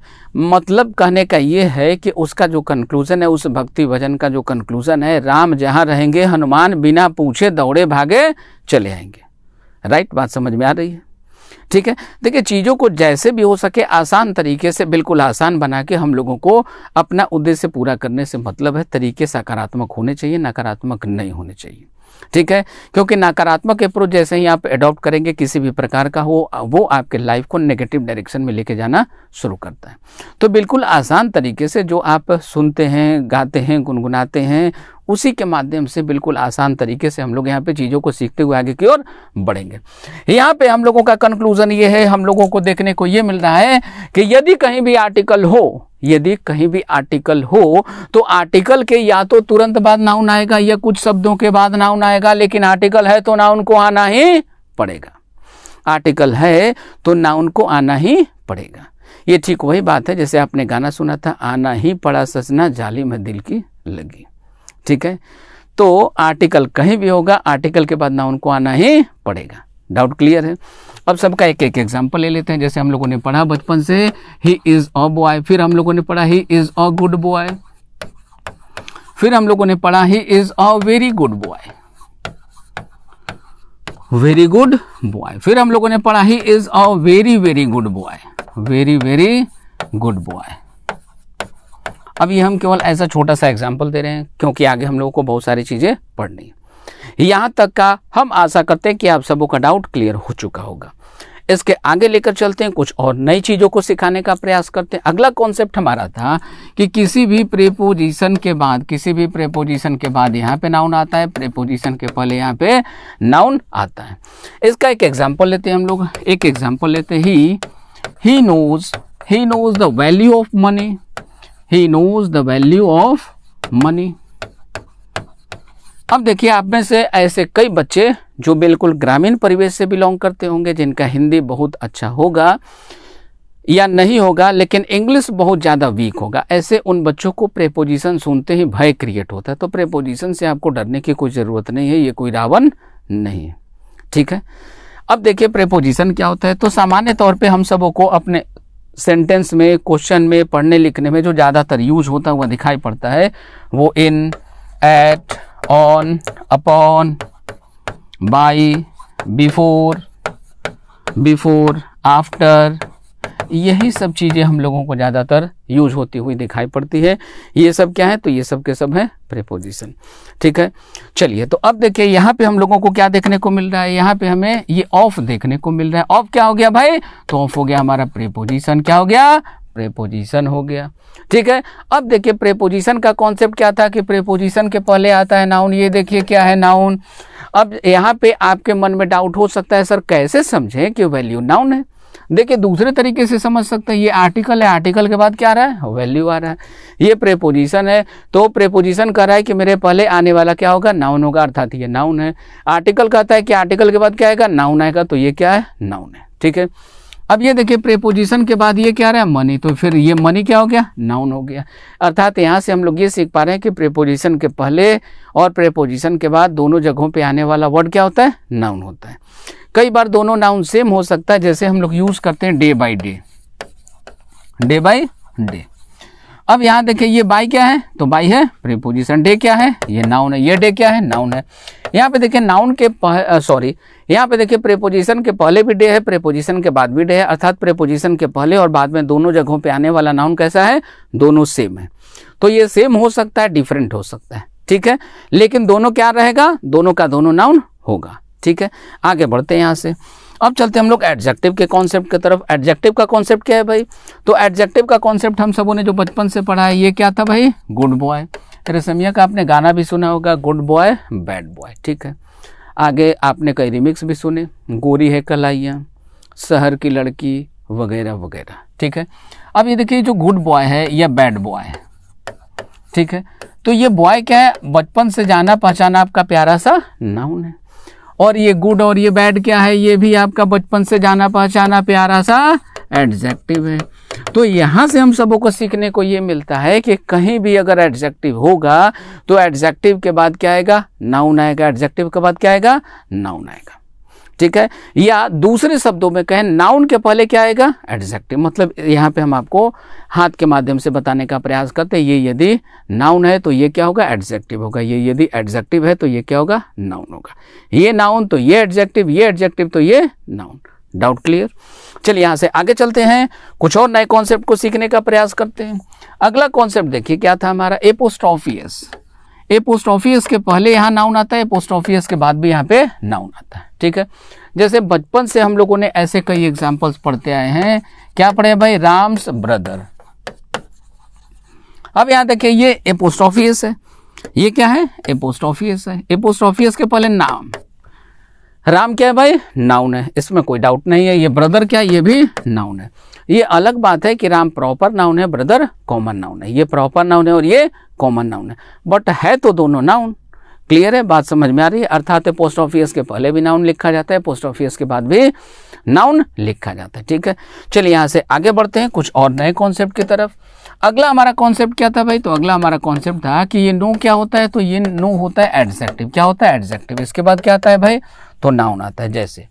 मतलब कहने का ये है कि उसका जो कंक्लूजन है उस भक्ति भजन का जो कंक्लूजन है राम जहाँ रहेंगे हनुमान बिना पूछे दौड़े भागे चले आएंगे राइट बात समझ में आ रही है ठीक है देखिए चीज़ों को जैसे भी हो सके आसान तरीके से बिल्कुल आसान बना के हम लोगों को अपना उद्देश्य पूरा करने से मतलब है तरीके सकारात्मक होने चाहिए नकारात्मक नहीं होने चाहिए ठीक है क्योंकि नकारात्मक अप्रोच जैसे ही आप एडॉप्ट करेंगे किसी भी प्रकार का हो वो आपके लाइफ को नेगेटिव डायरेक्शन में लेके जाना शुरू करता है तो बिल्कुल आसान तरीके से जो आप सुनते हैं गाते हैं गुनगुनाते हैं उसी के माध्यम से बिल्कुल आसान तरीके से हम लोग यहाँ पे चीज़ों को सीखते हुए आगे की ओर बढ़ेंगे यहाँ पे हम लोगों का कंक्लूजन ये है हम लोगों को देखने को ये मिल रहा है कि यदि कहीं भी आर्टिकल हो यदि कहीं भी आर्टिकल हो तो आर्टिकल के या तो तुरंत बाद नाउन आएगा या कुछ शब्दों के बाद नाउन आएगा लेकिन आर्टिकल है तो नाउन को आना ही पड़ेगा आर्टिकल है तो नाउन को आना ही पड़ेगा ये ठीक वही बात है जैसे आपने गाना सुना था आना ही पड़ा सजना जाली में दिल की लगी ठीक है तो आर्टिकल कहीं भी होगा आर्टिकल के बाद नाउन को आना ही पड़ेगा डाउट क्लियर है अब सबका एक एक एग्जाम्पल ले लेते हैं जैसे हम लोगों ने पढ़ा बचपन से ही इज़ अ बॉय फिर हम लोगों ने पढ़ा he is a good boy फिर हम लोगों ने पढ़ा he is a very good boy very good boy फिर हम लोगों ने पढ़ा he is a very very good boy very very good boy अब ये हम केवल ऐसा छोटा सा एग्जाम्पल दे रहे हैं क्योंकि आगे हम लोगों को बहुत सारी चीज़ें पढ़नी है यहाँ तक का हम आशा करते हैं कि आप सबों का डाउट क्लियर हो चुका होगा इसके आगे लेकर चलते हैं कुछ और नई चीज़ों को सिखाने का प्रयास करते हैं अगला कॉन्सेप्ट हमारा था कि किसी भी प्रेपोजिशन के बाद किसी भी प्रेपोजिशन के बाद यहाँ पे नाउन आता है प्रेपोजिशन के पहले यहाँ पे नाउन आता है इसका एक एग्जाम्पल लेते हैं हम लोग एक एग्जाम्पल लेते ही he knows he knows the value of money he knows the value of money अब देखिए आप में से ऐसे कई बच्चे जो बिल्कुल ग्रामीण परिवेश से बिलोंग करते होंगे जिनका हिंदी बहुत अच्छा होगा या नहीं होगा लेकिन इंग्लिश बहुत ज़्यादा वीक होगा ऐसे उन बच्चों को प्रेपोजिशन सुनते ही भय क्रिएट होता है तो प्रेपोजिशन से आपको डरने की कोई ज़रूरत नहीं है ये कोई रावण नहीं है ठीक है अब देखिए प्रेपोजिशन क्या होता है तो सामान्य तौर पे हम सबों को अपने सेंटेंस में क्वेश्चन में पढ़ने लिखने में जो ज़्यादातर यूज होता हुआ दिखाई पड़ता है वो in at on upon by before before after यही सब चीज़ें हम लोगों को ज़्यादातर यूज होती हुई दिखाई पड़ती है ये सब क्या है तो ये सब के सब है प्रेपोजिशन ठीक है चलिए तो अब देखिए यहाँ पे हम लोगों को क्या देखने को मिल रहा है यहाँ पे हमें ये ऑफ देखने को मिल रहा है ऑफ क्या हो गया भाई तो ऑफ हो गया हमारा प्रेपोजिशन क्या हो गया प्रेपोजिशन हो गया ठीक है अब देखिए प्रेपोजिशन का कॉन्सेप्ट क्या था कि प्रेपोजिशन के पहले आता है नाउन ये देखिए क्या है नाउन अब यहाँ पे आपके मन में डाउट हो सकता है सर कैसे समझें कि वैल्यू नाउन है देखिए दूसरे तरीके से समझ सकते हैं ये आर्टिकल है आर्टिकल के बाद क्या आ रहा है वैल्यू आ रहा है ये प्रेपोजिशन है तो प्रेपोजिशन कह रहा है कि मेरे पहले आने वाला क्या होगा नाउन होगा अर्थात ये नाउन है आर्टिकल कहता है कि आर्टिकल के बाद क्या आएगा नाउन आएगा तो ये क्या है नाउन है ठीक है अब ये देखिए प्रेपोजिशन के बाद ये क्या रहा है मनी तो फिर ये मनी क्या हो गया नाउन हो गया अर्थात यहाँ से हम लोग ये सीख पा रहे हैं कि प्रेपोजिशन के पहले और प्रेपोजिशन के बाद दोनों जगहों पे आने वाला वर्ड क्या होता है नाउन होता है कई बार दोनों नाउन सेम हो सकता है जैसे हम लोग यूज करते हैं day by day day by day अब यहाँ देखिए ये बाई क्या है तो बाई है प्रीपोजिशन डे क्या है ये नाउन है ये डे क्या है नाउन है यहाँ पे देखिए नाउन के सॉरी यहाँ पे देखिए प्रेपोजिशन के पहले भी डे है प्रेपोजिशन के बाद भी डे है अर्थात प्रेपोजिशन के पहले और बाद में दोनों जगहों पे आने वाला नाउन कैसा है दोनों सेम है तो ये सेम हो सकता है डिफरेंट हो सकता है ठीक है लेकिन दोनों क्या रहेगा दोनों का दोनों नाउन होगा ठीक है आगे बढ़ते हैं यहाँ से अब चलते हैं हम लोग एडजेक्टिव के कॉन्सेप्ट की तरफ एडजेक्टिव का कॉन्सेप्ट क्या है भाई तो एडजेक्टिव का कॉन्सेप्ट हम सबों ने जो बचपन से पढ़ा है ये क्या था भाई गुड बॉय रेशमिया का आपने गाना भी सुना होगा गुड बॉय बैड बॉय ठीक है आगे आपने कई रिमिक्स भी सुने गोरी है कलाइया शहर की लड़की वगैरह वगैरह ठीक है अब ये देखिए जो गुड बॉय है या बैड बॉय है ठीक है तो ये बॉय क्या है बचपन से जाना पहचाना आपका प्यारा सा नाउन है और ये गुड और ये बैड क्या है ये भी आपका बचपन से जाना पहचाना प्यारा सा एडजेक्टिव है तो यहां से हम सबों को सीखने को ये मिलता है कि कहीं भी अगर एडजेक्टिव होगा तो एडजेक्टिव के बाद क्या आएगा नाउन आएगा एडजेक्टिव के बाद क्या आएगा नाउन आएगा ठीक है या दूसरे शब्दों में कहें नाउन के पहले क्या आएगा एडजेक्टिव मतलब यहाँ पे हम आपको हाथ के माध्यम से बताने का प्रयास करते हैं ये यदि नाउन है तो ये क्या होगा एडजेक्टिव होगा ये यदि एडजेक्टिव है तो ये क्या होगा नाउन होगा ये नाउन तो ये एडजेक्टिव ये एडजेक्टिव तो ये नाउन डाउट क्लियर चलिए यहाँ से आगे चलते हैं कुछ और नए कॉन्सेप्ट को सीखने का प्रयास करते हैं अगला कॉन्सेप्ट देखिए क्या था हमारा ऑफियस ए पोस्ट ऑफिस के पहले यहाँ नाउन आता है पोस्ट ऑफिस के बाद भी यहाँ पे नाउन आता है ठीक है जैसे बचपन से हम लोगों ने ऐसे कई एग्जाम्पल्स पढ़ते आए हैं क्या पढ़े भाई राम्स ब्रदर अब यहाँ देखिए ये ए पोस्ट ऑफिस है ये क्या है ए पोस्ट ऑफिस है ए पोस्ट ऑफिस के पहले नाम राम क्या है भाई नाउन है इसमें कोई डाउट नहीं है ये ब्रदर क्या है ये भी नाउन है ये अलग बात है कि राम प्रॉपर नाउन है ब्रदर कॉमन नाउन है ये प्रॉपर नाउन है और ये कॉमन नाउन है बट है तो दोनों नाउन क्लियर है बात समझ में आ रही है अर्थात पोस्ट ऑफिस के पहले भी नाउन लिखा जाता है पोस्ट ऑफिस के बाद भी नाउन लिखा जाता है ठीक है चलिए यहाँ से आगे बढ़ते हैं कुछ और नए कॉन्सेप्ट की तरफ अगला हमारा कॉन्सेप्ट क्या था भाई तो अगला हमारा कॉन्सेप्ट था कि ये नो क्या होता है तो ये नो होता है एडजेक्टिव क्या होता है एडजेक्टिव इसके बाद क्या आता है भाई तो नाउन आता है जैसे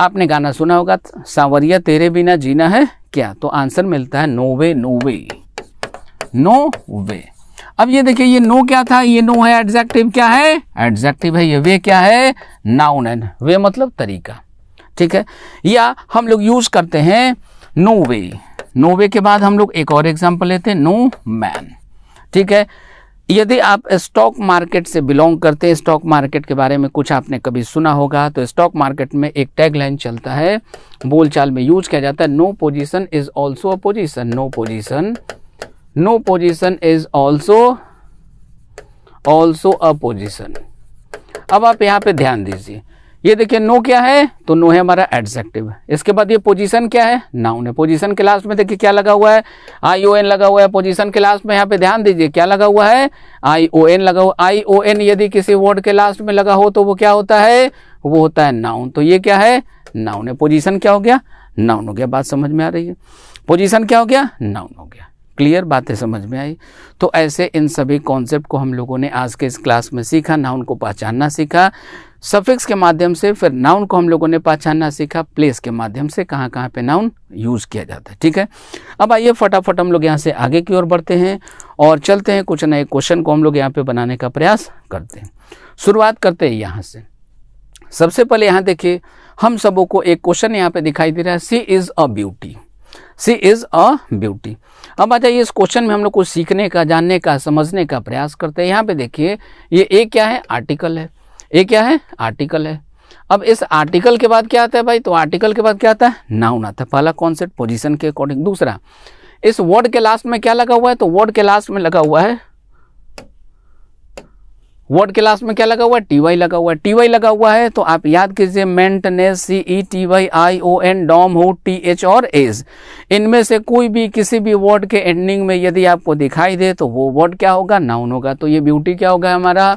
आपने गाना सुना होगा सांवरिया तेरे बिना जीना है क्या तो आंसर मिलता है no way no way no way अब ये देखिए ये नो क्या था ये नो है एडजेक्टिव क्या है एडजेक्टिव है ये वे क्या है नाउन एन वे मतलब तरीका ठीक है या हम लोग यूज करते हैं नो वे नो वे के बाद हम लोग एक और एग्जाम्पल लेते हैं नो मैन ठीक है यदि आप स्टॉक मार्केट से बिलोंग करते हैं स्टॉक मार्केट के बारे में कुछ आपने कभी सुना होगा तो स्टॉक मार्केट में एक टैगलाइन चलता है बोलचाल में यूज किया जाता है no position is also a position no position no position is also also a position अब आप यहाँ पे ध्यान दीजिए ये देखिए नो क्या है तो नो है हमारा एडजेक्टिव है इसके बाद ये पोजीशन क्या है नाउन है पोजीशन के लास्ट में देखिए क्या लगा हुआ है आई ओ एन लगा हुआ है पोजीशन के लास्ट में यहाँ पे ध्यान दीजिए क्या लगा हुआ है आई ओ एन लगा हुआ आई ओ एन यदि किसी वर्ड के लास्ट में लगा हो तो वो क्या होता है वो होता है नाउन तो ये क्या है नाउन है पोजिशन क्या हो गया नाउन हो गया बात समझ में आ रही है पोजिशन क्या हो गया नाउन हो गया क्लियर बातें समझ में आई तो ऐसे इन सभी कॉन्सेप्ट को हम लोगों ने आज के इस क्लास में सीखा नाउन को पहचानना सीखा सफिक्स के माध्यम से फिर नाउन को हम लोगों ने पहचानना सीखा प्लेस के माध्यम से कहाँ कहाँ पे नाउन यूज़ किया जाता है ठीक है अब आइए फटाफट हम लोग यहाँ से आगे की ओर बढ़ते हैं और चलते हैं कुछ नए क्वेश्चन को हम लोग यहाँ पे बनाने का प्रयास करते हैं शुरुआत करते हैं यहाँ से सबसे पहले यहाँ देखिए हम सबों को एक क्वेश्चन यहाँ पे दिखाई दे रहा है she is a beauty she is a beauty अब आ जाइए इस क्वेश्चन में हम लोग कुछ सीखने का जानने का समझने का प्रयास करते हैं यहाँ पे देखिए ये ए क्या है आर्टिकल है ए क्या है आर्टिकल है अब इस आर्टिकल के बाद क्या आता है भाई तो आर्टिकल के बाद क्या आता है नाउन आता है पहला कॉन्सेप्ट पोजिशन के अकॉर्डिंग दूसरा इस वर्ड के लास्ट में क्या लगा हुआ है तो वर्ड के लास्ट में लगा हुआ है वर्ड के लास्ट में क्या लगा हुआ है टी वाई लगा हुआ है टी वाई लगा हुआ है तो आप याद कीजिए maintenance C E T Y I O N dom hood T H और एज इनमें से कोई भी किसी भी वर्ड के एंडिंग में यदि आपको दिखाई दे तो वो वर्ड क्या होगा नाउन होगा तो ये ब्यूटी क्या होगा हमारा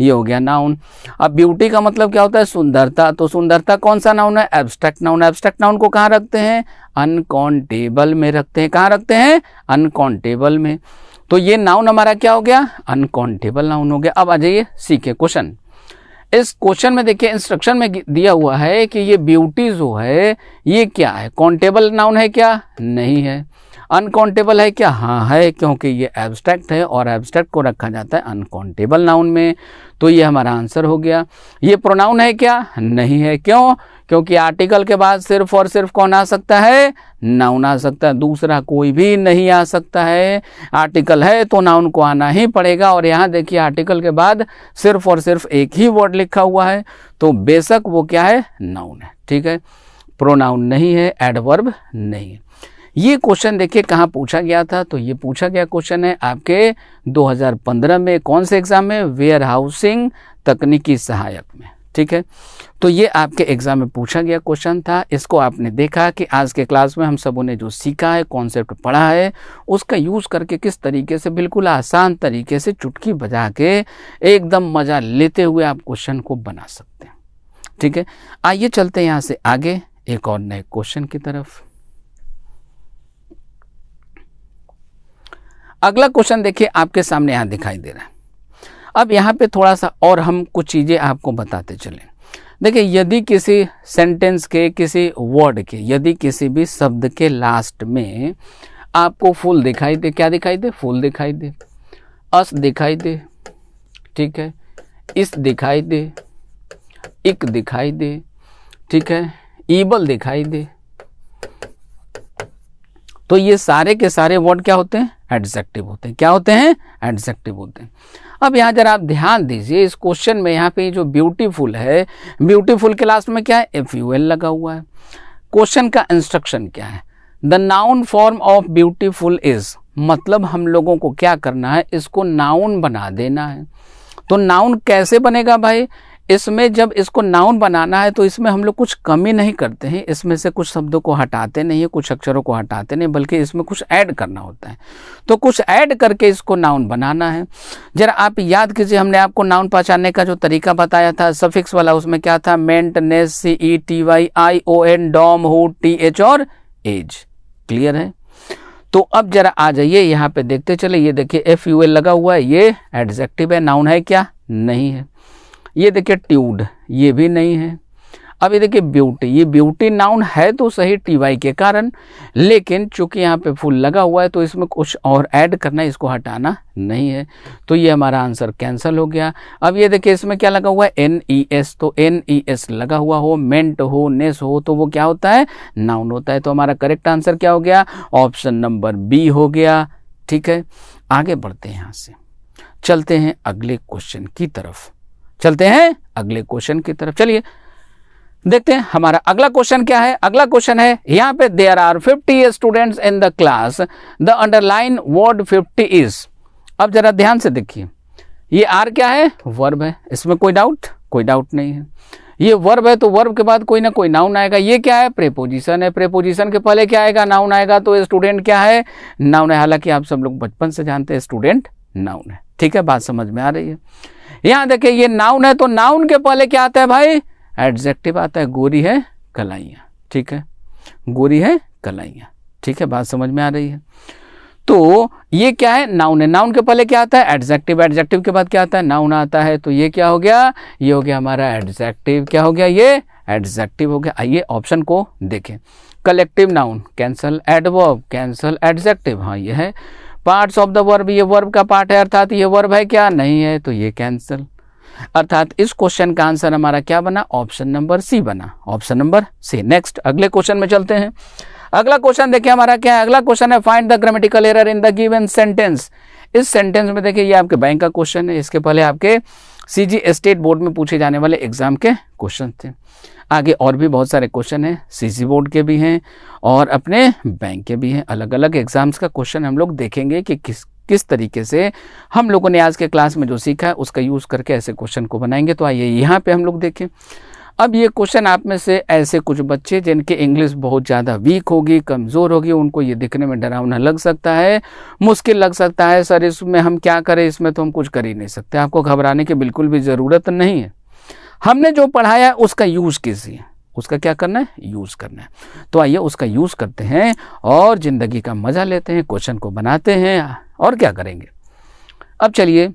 ये हो गया नाउन अब ब्यूटी का मतलब क्या होता है सुंदरता तो सुंदरता कौन सा नाउन है एब्स्ट्रैक्ट नाउन एब्स्ट्रैक्ट नाउन को कहाँ रखते हैं अनकाउंटेबल में रखते हैं कहाँ रखते हैं अनकाउंटेबल में तो ये नाउन हमारा क्या हो गया अनकाउंटेबल नाउन हो गया अब आ जाइए सी के क्वेश्चन इस क्वेश्चन में देखिए इंस्ट्रक्शन में दिया हुआ है कि ये ब्यूटी जो है ये क्या है काउंटेबल नाउन है क्या नहीं है अनकाउंटेबल है क्या हाँ है क्योंकि ये एब्स्ट्रैक्ट है और एब्स्ट्रैक्ट को रखा जाता है अनकाउंटेबल नाउन में तो ये हमारा आंसर हो गया ये प्रोनाउन है क्या नहीं है क्यों क्योंकि आर्टिकल के बाद सिर्फ और सिर्फ कौन आ सकता है नाउन आ सकता है दूसरा कोई भी नहीं आ सकता है आर्टिकल है तो नाउन को आना ही पड़ेगा और यहाँ देखिए आर्टिकल के बाद सिर्फ और सिर्फ एक ही वर्ड लिखा हुआ है तो बेशक वो क्या है नाउन है ठीक है प्रोनाउन नहीं है एडवर्ब नहीं है ये क्वेश्चन देखिए कहाँ पूछा गया था तो ये पूछा गया क्वेश्चन है आपके 2015 में कौन से एग्जाम में वेयर हाउसिंग तकनीकी सहायक में ठीक है तो ये आपके एग्ज़ाम में पूछा गया क्वेश्चन था इसको आपने देखा कि आज के क्लास में हम सबों ने जो सीखा है कॉन्सेप्ट पढ़ा है उसका यूज़ करके किस तरीके से बिल्कुल आसान तरीके से चुटकी बजा के एकदम मज़ा लेते हुए आप क्वेश्चन को बना सकते हैं ठीक है आइए चलते हैं यहाँ से आगे एक और नए क्वेश्चन की तरफ अगला क्वेश्चन देखिए आपके सामने यहाँ दिखाई दे रहा है अब यहाँ पे थोड़ा सा और हम कुछ चीज़ें आपको बताते चलें देखिए यदि किसी सेंटेंस के किसी वर्ड के यदि किसी भी शब्द के लास्ट में आपको फूल दिखाई दे क्या दिखाई दे फूल दिखाई दे अस दिखाई दे ठीक है इस दिखाई दे इक दिखाई दे ठीक है ईबल दिखाई दे तो ये सारे के सारे वर्ड क्या होते हैं एडजेक्टिव होते हैं क्या होते हैं एडजेक्टिव होते हैं अब यहाँ जरा आप ध्यान दीजिए इस क्वेश्चन में यहाँ पे जो ब्यूटीफुल है ब्यूटीफुल के लास्ट में क्या है एफ यू एल लगा हुआ है क्वेश्चन का इंस्ट्रक्शन क्या है the noun form of beautiful is मतलब हम लोगों को क्या करना है इसको नाउन बना देना है तो नाउन कैसे बनेगा भाई इसमें जब इसको नाउन बनाना है तो इसमें हम लोग कुछ कमी नहीं करते हैं इसमें से कुछ शब्दों को हटाते नहीं है कुछ अक्षरों को हटाते नहीं बल्कि इसमें कुछ ऐड करना होता है तो कुछ ऐड करके इसको नाउन बनाना है जरा आप याद कीजिए हमने आपको नाउन पहचानने का जो तरीका बताया था सफिक्स वाला उसमें क्या था ment C E T Y I O N dom hood T H और एज क्लियर है तो अब जरा आ जाइए यहाँ पे देखते चले ये देखिए एफ यू एल लगा हुआ है ये एडजेक्टिव है नाउन है क्या नहीं है ये देखिए ट्यूड ये भी नहीं है अब ये देखिए ब्यूटी ये ब्यूटी नाउन है तो सही टी वाई के कारण लेकिन चूंकि यहाँ पे फूल लगा हुआ है तो इसमें कुछ और ऐड करना है इसको हटाना नहीं है तो ये हमारा आंसर कैंसिल हो गया अब ये देखिए इसमें क्या लगा हुआ है एन ई एस तो एन ई एस लगा हुआ हो मेंट हो नेस हो तो वो क्या होता है नाउन होता है तो हमारा करेक्ट आंसर क्या हो गया ऑप्शन नंबर बी हो गया ठीक है आगे बढ़ते हैं यहाँ से चलते हैं अगले क्वेश्चन की तरफ चलते हैं अगले क्वेश्चन की तरफ चलिए देखते हैं हमारा अगला क्वेश्चन क्या है अगला क्वेश्चन है यहाँ पे there are 50 students in the class the underline word 50 is अब जरा ध्यान से देखिए ये आर क्या है वर्ब है इसमें कोई डाउट कोई डाउट नहीं है ये वर्ब है तो वर्ब के बाद कोई ना कोई नाउन आएगा ये क्या है प्रेपोजिशन है प्रेपोजिशन के पहले क्या आएगा नाउन आएगा तो स्टूडेंट क्या है नाउन है हालांकि आप सब लोग बचपन से जानते हैं स्टूडेंट नाउन है ठीक है बात समझ में आ रही है यहां देखिए ये नाउन है तो नाउन के पहले क्या आता है भाई एडजेक्टिव आता है गोरी है कलाइया ठीक है गोरी है कलाइया ठीक है बात समझ में आ रही है तो ये क्या है नाउन है नाउन के पहले क्या आता है एडजेक्टिव एडजेक्टिव के बाद क्या आता है नाउन आता है तो ये क्या हो गया ये हो गया हमारा एडजेक्टिव क्या हो गया ये एडजेक्टिव हो गया आइए ऑप्शन को देखें collective noun cancel adverb cancel adjective हाँ ये है पार्ट्स ऑफ द वर्ब ये वर्ब का पार्ट है अर्थात ये वर्ब है क्या नहीं है तो ये कैंसिल अर्थात इस क्वेश्चन का आंसर हमारा क्या बना ऑप्शन नंबर सी बना ऑप्शन नंबर सी नेक्स्ट अगले क्वेश्चन में चलते हैं अगला क्वेश्चन देखिए हमारा क्या है अगला क्वेश्चन है find the grammatical error in the given sentence इस सेंटेंस में देखिए ये आपके बैंक का क्वेश्चन है इसके पहले आपके सीजी स्टेट बोर्ड में पूछे जाने वाले एग्जाम के क्वेश्चन थे आगे और भी बहुत सारे क्वेश्चन हैं सीजी बोर्ड के भी हैं और अपने बैंक के भी हैं अलग अलग एग्जाम्स का क्वेश्चन हम लोग देखेंगे कि किस किस तरीके से हम लोगों ने आज के क्लास में जो सीखा है उसका यूज़ करके ऐसे क्वेश्चन को बनाएंगे तो आइए यहाँ पे हम लोग देखें अब ये क्वेश्चन आप में से ऐसे कुछ बच्चे जिनके इंग्लिश बहुत ज़्यादा वीक होगी कमज़ोर होगी उनको ये दिखने में डरावना लग सकता है मुश्किल लग सकता है सर इसमें हम क्या करें इसमें तो हम कुछ कर ही नहीं सकते आपको घबराने की बिल्कुल भी ज़रूरत नहीं है हमने जो पढ़ाया उसका यूज़ कीजिए उसका क्या करना है यूज़ करना है तो आइए उसका यूज़ करते हैं और ज़िंदगी का मज़ा लेते हैं क्वेश्चन को बनाते हैं और क्या करेंगे अब चलिए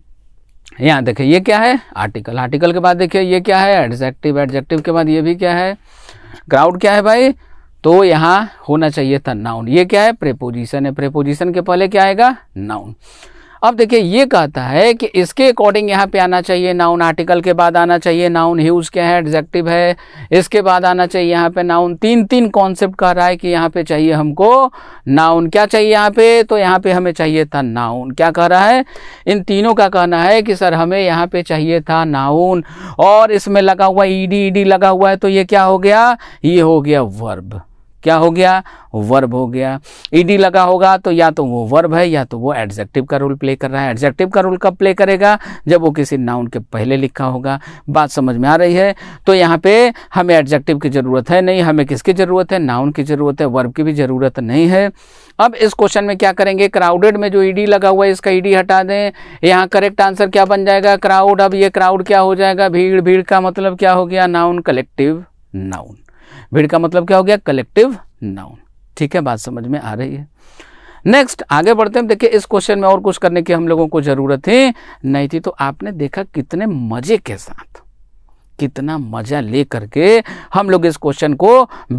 यहाँ देखिए ये क्या है आर्टिकल आर्टिकल के बाद देखिए ये क्या है एडजेक्टिव एडजेक्टिव के बाद ये भी क्या है क्राउड क्या है भाई तो यहाँ होना चाहिए था नाउन ये क्या है प्रेपोजिशन है प्रेपोजिशन के पहले क्या आएगा नाउन अब देखिए ये कहता है कि इसके अकॉर्डिंग यहाँ पे आना चाहिए नाउन आर्टिकल के बाद आना चाहिए नाउन ह्यूज क्या है एडजेक्टिव है इसके बाद आना चाहिए यहाँ पे नाउन तीन तीन कॉन्सेप्ट कह रहा है कि यहाँ पे चाहिए हमको नाउन क्या चाहिए यहाँ पे तो यहाँ पे हमें चाहिए था नाउन क्या कह रहा है इन तीनों का कहना है कि सर हमें यहाँ पे चाहिए था नाउन और इसमें लगा हुआ ईडी ईडी लगा हुआ है तो ये क्या हो गया ये हो गया वर्ब क्या हो गया वर्ब हो गया ईडी लगा होगा तो या तो वो वर्ब है या तो वो एडजेक्टिव का रोल प्ले कर रहा है एडजेक्टिव का रोल कब प्ले करेगा जब वो किसी नाउन के पहले लिखा होगा बात समझ में आ रही है तो यहाँ पे हमें एडजेक्टिव की ज़रूरत है नहीं हमें किसकी ज़रूरत है नाउन की ज़रूरत है वर्ब की भी ज़रूरत नहीं है अब इस क्वेश्चन में क्या करेंगे क्राउडेड में जो ईडी लगा हुआ है इसका ईडी हटा दें यहाँ करेक्ट आंसर क्या बन जाएगा क्राउड अब ये क्राउड क्या हो जाएगा भीड़ भीड़ का मतलब क्या हो गया नाउन कलेक्टिव नाउन भीड़ का मतलब क्या हो गया कलेक्टिव नाउन ठीक है बात समझ में आ रही है नेक्स्ट आगे बढ़ते हैं देखिए इस क्वेश्चन में और कुछ करने की हम लोगों को जरूरत है नहीं थी तो आपने देखा कितने मजे के साथ कितना मज़ा ले करके हम लोग इस क्वेश्चन को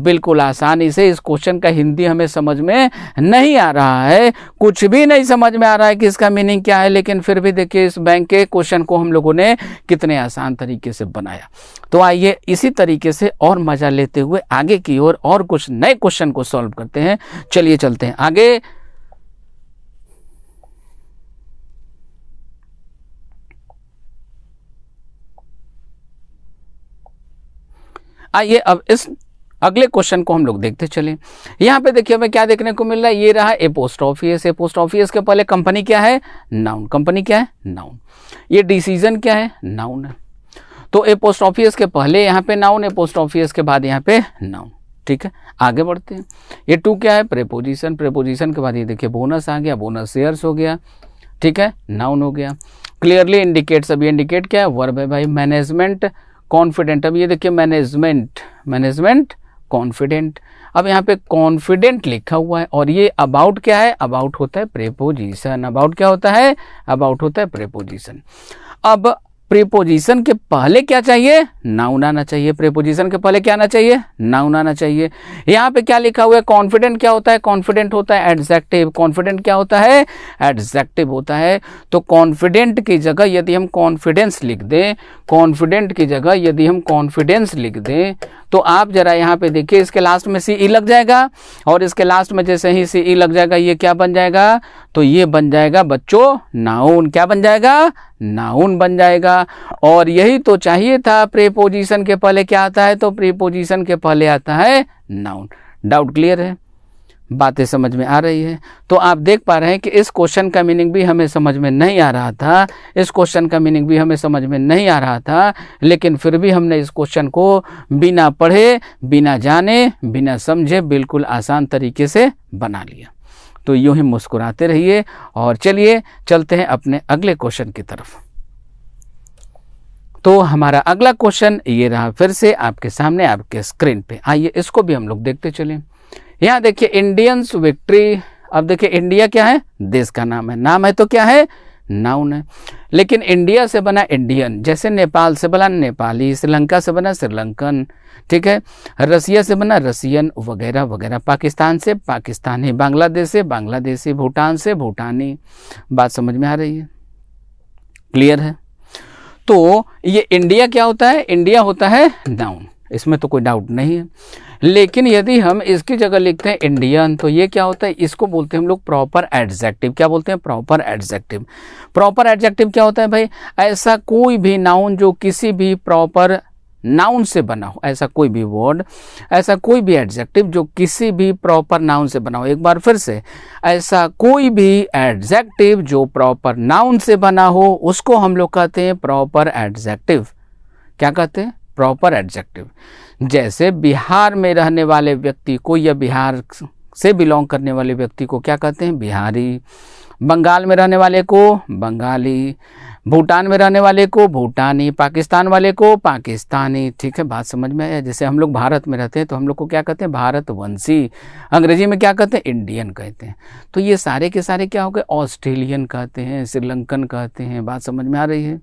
बिल्कुल आसानी से इस क्वेश्चन का हिंदी हमें समझ में नहीं आ रहा है कुछ भी नहीं समझ में आ रहा है कि इसका मीनिंग क्या है लेकिन फिर भी देखिए इस बैंक के क्वेश्चन को हम लोगों ने कितने आसान तरीके से बनाया तो आइए इसी तरीके से और मज़ा लेते हुए आगे की ओर और, और कुछ नए क्वेश्चन को सॉल्व करते हैं चलिए चलते हैं आगे आइए अब इस अगले क्वेश्चन को हम लोग देखते चले यहां पे देखिए हमें क्या देखने को मिल रहा है ये रहा a post office a post office के पहले कंपनी क्या है नाउन कंपनी क्या है नाउन ये डिसीजन क्या है नाउन है तो ए पोस्ट ऑफिस के पहले यहां पे नाउन ए पोस्ट ऑफिस के बाद यहां पे नाउन ठीक है आगे बढ़ते हैं ये टू क्या है प्रेपोजिशन प्रेपोजिशन के बाद ये देखिए बोनस आ गया बोनस शेयर्स हो गया ठीक है नाउन हो गया क्लियरली इंडिकेट्स अभी इंडिकेट क्या है वर्ब है भाई मैनेजमेंट कॉन्फिडेंट अब ये देखिए मैनेजमेंट मैनेजमेंट कॉन्फिडेंट अब यहाँ पे कॉन्फिडेंट लिखा हुआ है और ये अबाउट क्या है अबाउट होता है प्रेपोजिशन अबाउट क्या होता है अबाउट होता है प्रेपोजिशन अब प्रीपोजिशन के पहले क्या चाहिए नाउन आना चाहिए प्रीपोजिशन के पहले क्या आना चाहिए नाउन आना चाहिए यहाँ पे क्या लिखा हुआ है कॉन्फिडेंट क्या होता है कॉन्फिडेंट होता है एडजेक्टिव कॉन्फिडेंट क्या होता है एडजेक्टिव होता है तो कॉन्फिडेंट की जगह यदि हम कॉन्फिडेंस लिख दें कॉन्फिडेंट की जगह यदि हम कॉन्फिडेंस लिख दें तो आप जरा यहाँ पे देखिए इसके लास्ट में सी ई e लग जाएगा और इसके लास्ट में जैसे ही सी ई e लग जाएगा ये क्या बन जाएगा तो ये बन जाएगा बच्चों नाउन क्या बन जाएगा नाउन बन जाएगा और यही तो चाहिए था प्रीपोजिशन के पहले क्या आता है तो प्रीपोजिशन के पहले आता है नाउन डाउट क्लियर है बातें समझ में आ रही है तो आप देख पा रहे हैं कि इस क्वेश्चन का मीनिंग भी हमें समझ में नहीं आ रहा था इस क्वेश्चन का मीनिंग भी हमें समझ में नहीं आ रहा था लेकिन फिर भी हमने इस क्वेश्चन को बिना पढ़े बिना जाने बिना समझे बिल्कुल आसान तरीके से बना लिया तो यूँ ही मुस्कुराते रहिए और चलिए चलते हैं अपने अगले क्वेश्चन की तरफ तो हमारा अगला क्वेश्चन ये रहा फिर से आपके सामने आपके स्क्रीन पे आइए इसको भी हम लोग देखते चले यहां देखिए इंडियंस विक्ट्री अब देखिए इंडिया क्या है देश का नाम है नाम है तो क्या है नाउन है लेकिन इंडिया से बना इंडियन जैसे नेपाल से बना नेपाली श्रीलंका से बना श्रीलंकन ठीक है रसिया से बना रसियन वगैरह वगैरह पाकिस्तान से पाकिस्तानी बांग्लादेश से बांग्लादेशी भूटान से भूटानी बात समझ में आ रही है क्लियर है तो ये इंडिया क्या होता है इंडिया होता है नाउन इसमें तो कोई डाउट नहीं है लेकिन यदि हम इसकी जगह लिखते हैं इंडियन तो ये क्या होता है इसको बोलते हैं हम लोग प्रॉपर एडजेक्टिव क्या बोलते हैं प्रॉपर एडजेक्टिव प्रॉपर एडजेक्टिव क्या होता है भाई ऐसा कोई भी नाउन जो किसी भी प्रॉपर नाउन से बना हो ऐसा कोई भी वर्ड ऐसा कोई भी एडजेक्टिव जो किसी भी प्रॉपर नाउन से बना हो एक बार फिर से ऐसा कोई भी एडजेक्टिव जो प्रॉपर नाउन से बना हो उसको हम लोग कहते हैं प्रॉपर एडजेक्टिव क्या कहते हैं प्रॉपर एडजेक्टिव जैसे बिहार में रहने वाले व्यक्ति को या बिहार से बिलोंग करने वाले व्यक्ति को क्या कहते हैं बिहारी बंगाल में रहने वाले को बंगाली भूटान में रहने वाले को भूटानी पाकिस्तान वाले को पाकिस्तानी ठीक है बात समझ में आया जैसे हम लोग भारत में रहते हैं तो हम लोग को क्या कहते हैं भारतवंशी अंग्रेजी में क्या कहते हैं इंडियन कहते हैं तो ये सारे के सारे क्या हो गए ऑस्ट्रेलियन कहते हैं श्रीलंकन कहते हैं बात समझ में आ रही है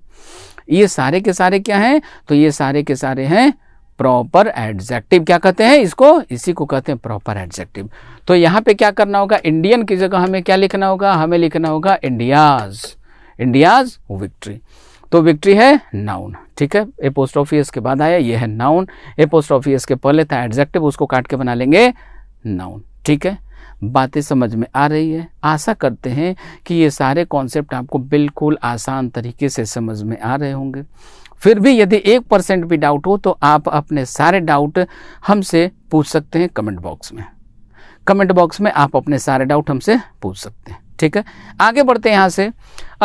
ये सारे के सारे क्या हैं तो ये सारे के सारे हैं प्रॉपर एडजेक्टिव क्या कहते हैं इसको इसी को कहते हैं प्रॉपर एडजेक्टिव तो यहाँ पे क्या करना होगा इंडियन की जगह हमें क्या लिखना होगा हमें लिखना होगा इंडियाज इंडियाज विक्ट्री तो विक्ट्री है नाउन ठीक है ए पोस्ट ऑफिस के बाद आया ये है नाउन ए पोस्ट ऑफिस के पहले था एडजेक्टिव उसको काट के बना लेंगे नाउन ठीक है बातें समझ में आ रही है आशा करते हैं कि ये सारे कॉन्सेप्ट आपको बिल्कुल आसान तरीके से समझ में आ रहे होंगे फिर भी यदि एक परसेंट भी डाउट हो तो आप अपने सारे डाउट हमसे पूछ सकते हैं कमेंट बॉक्स में कमेंट बॉक्स में आप अपने सारे डाउट हमसे पूछ सकते हैं ठीक है आगे बढ़ते हैं यहाँ से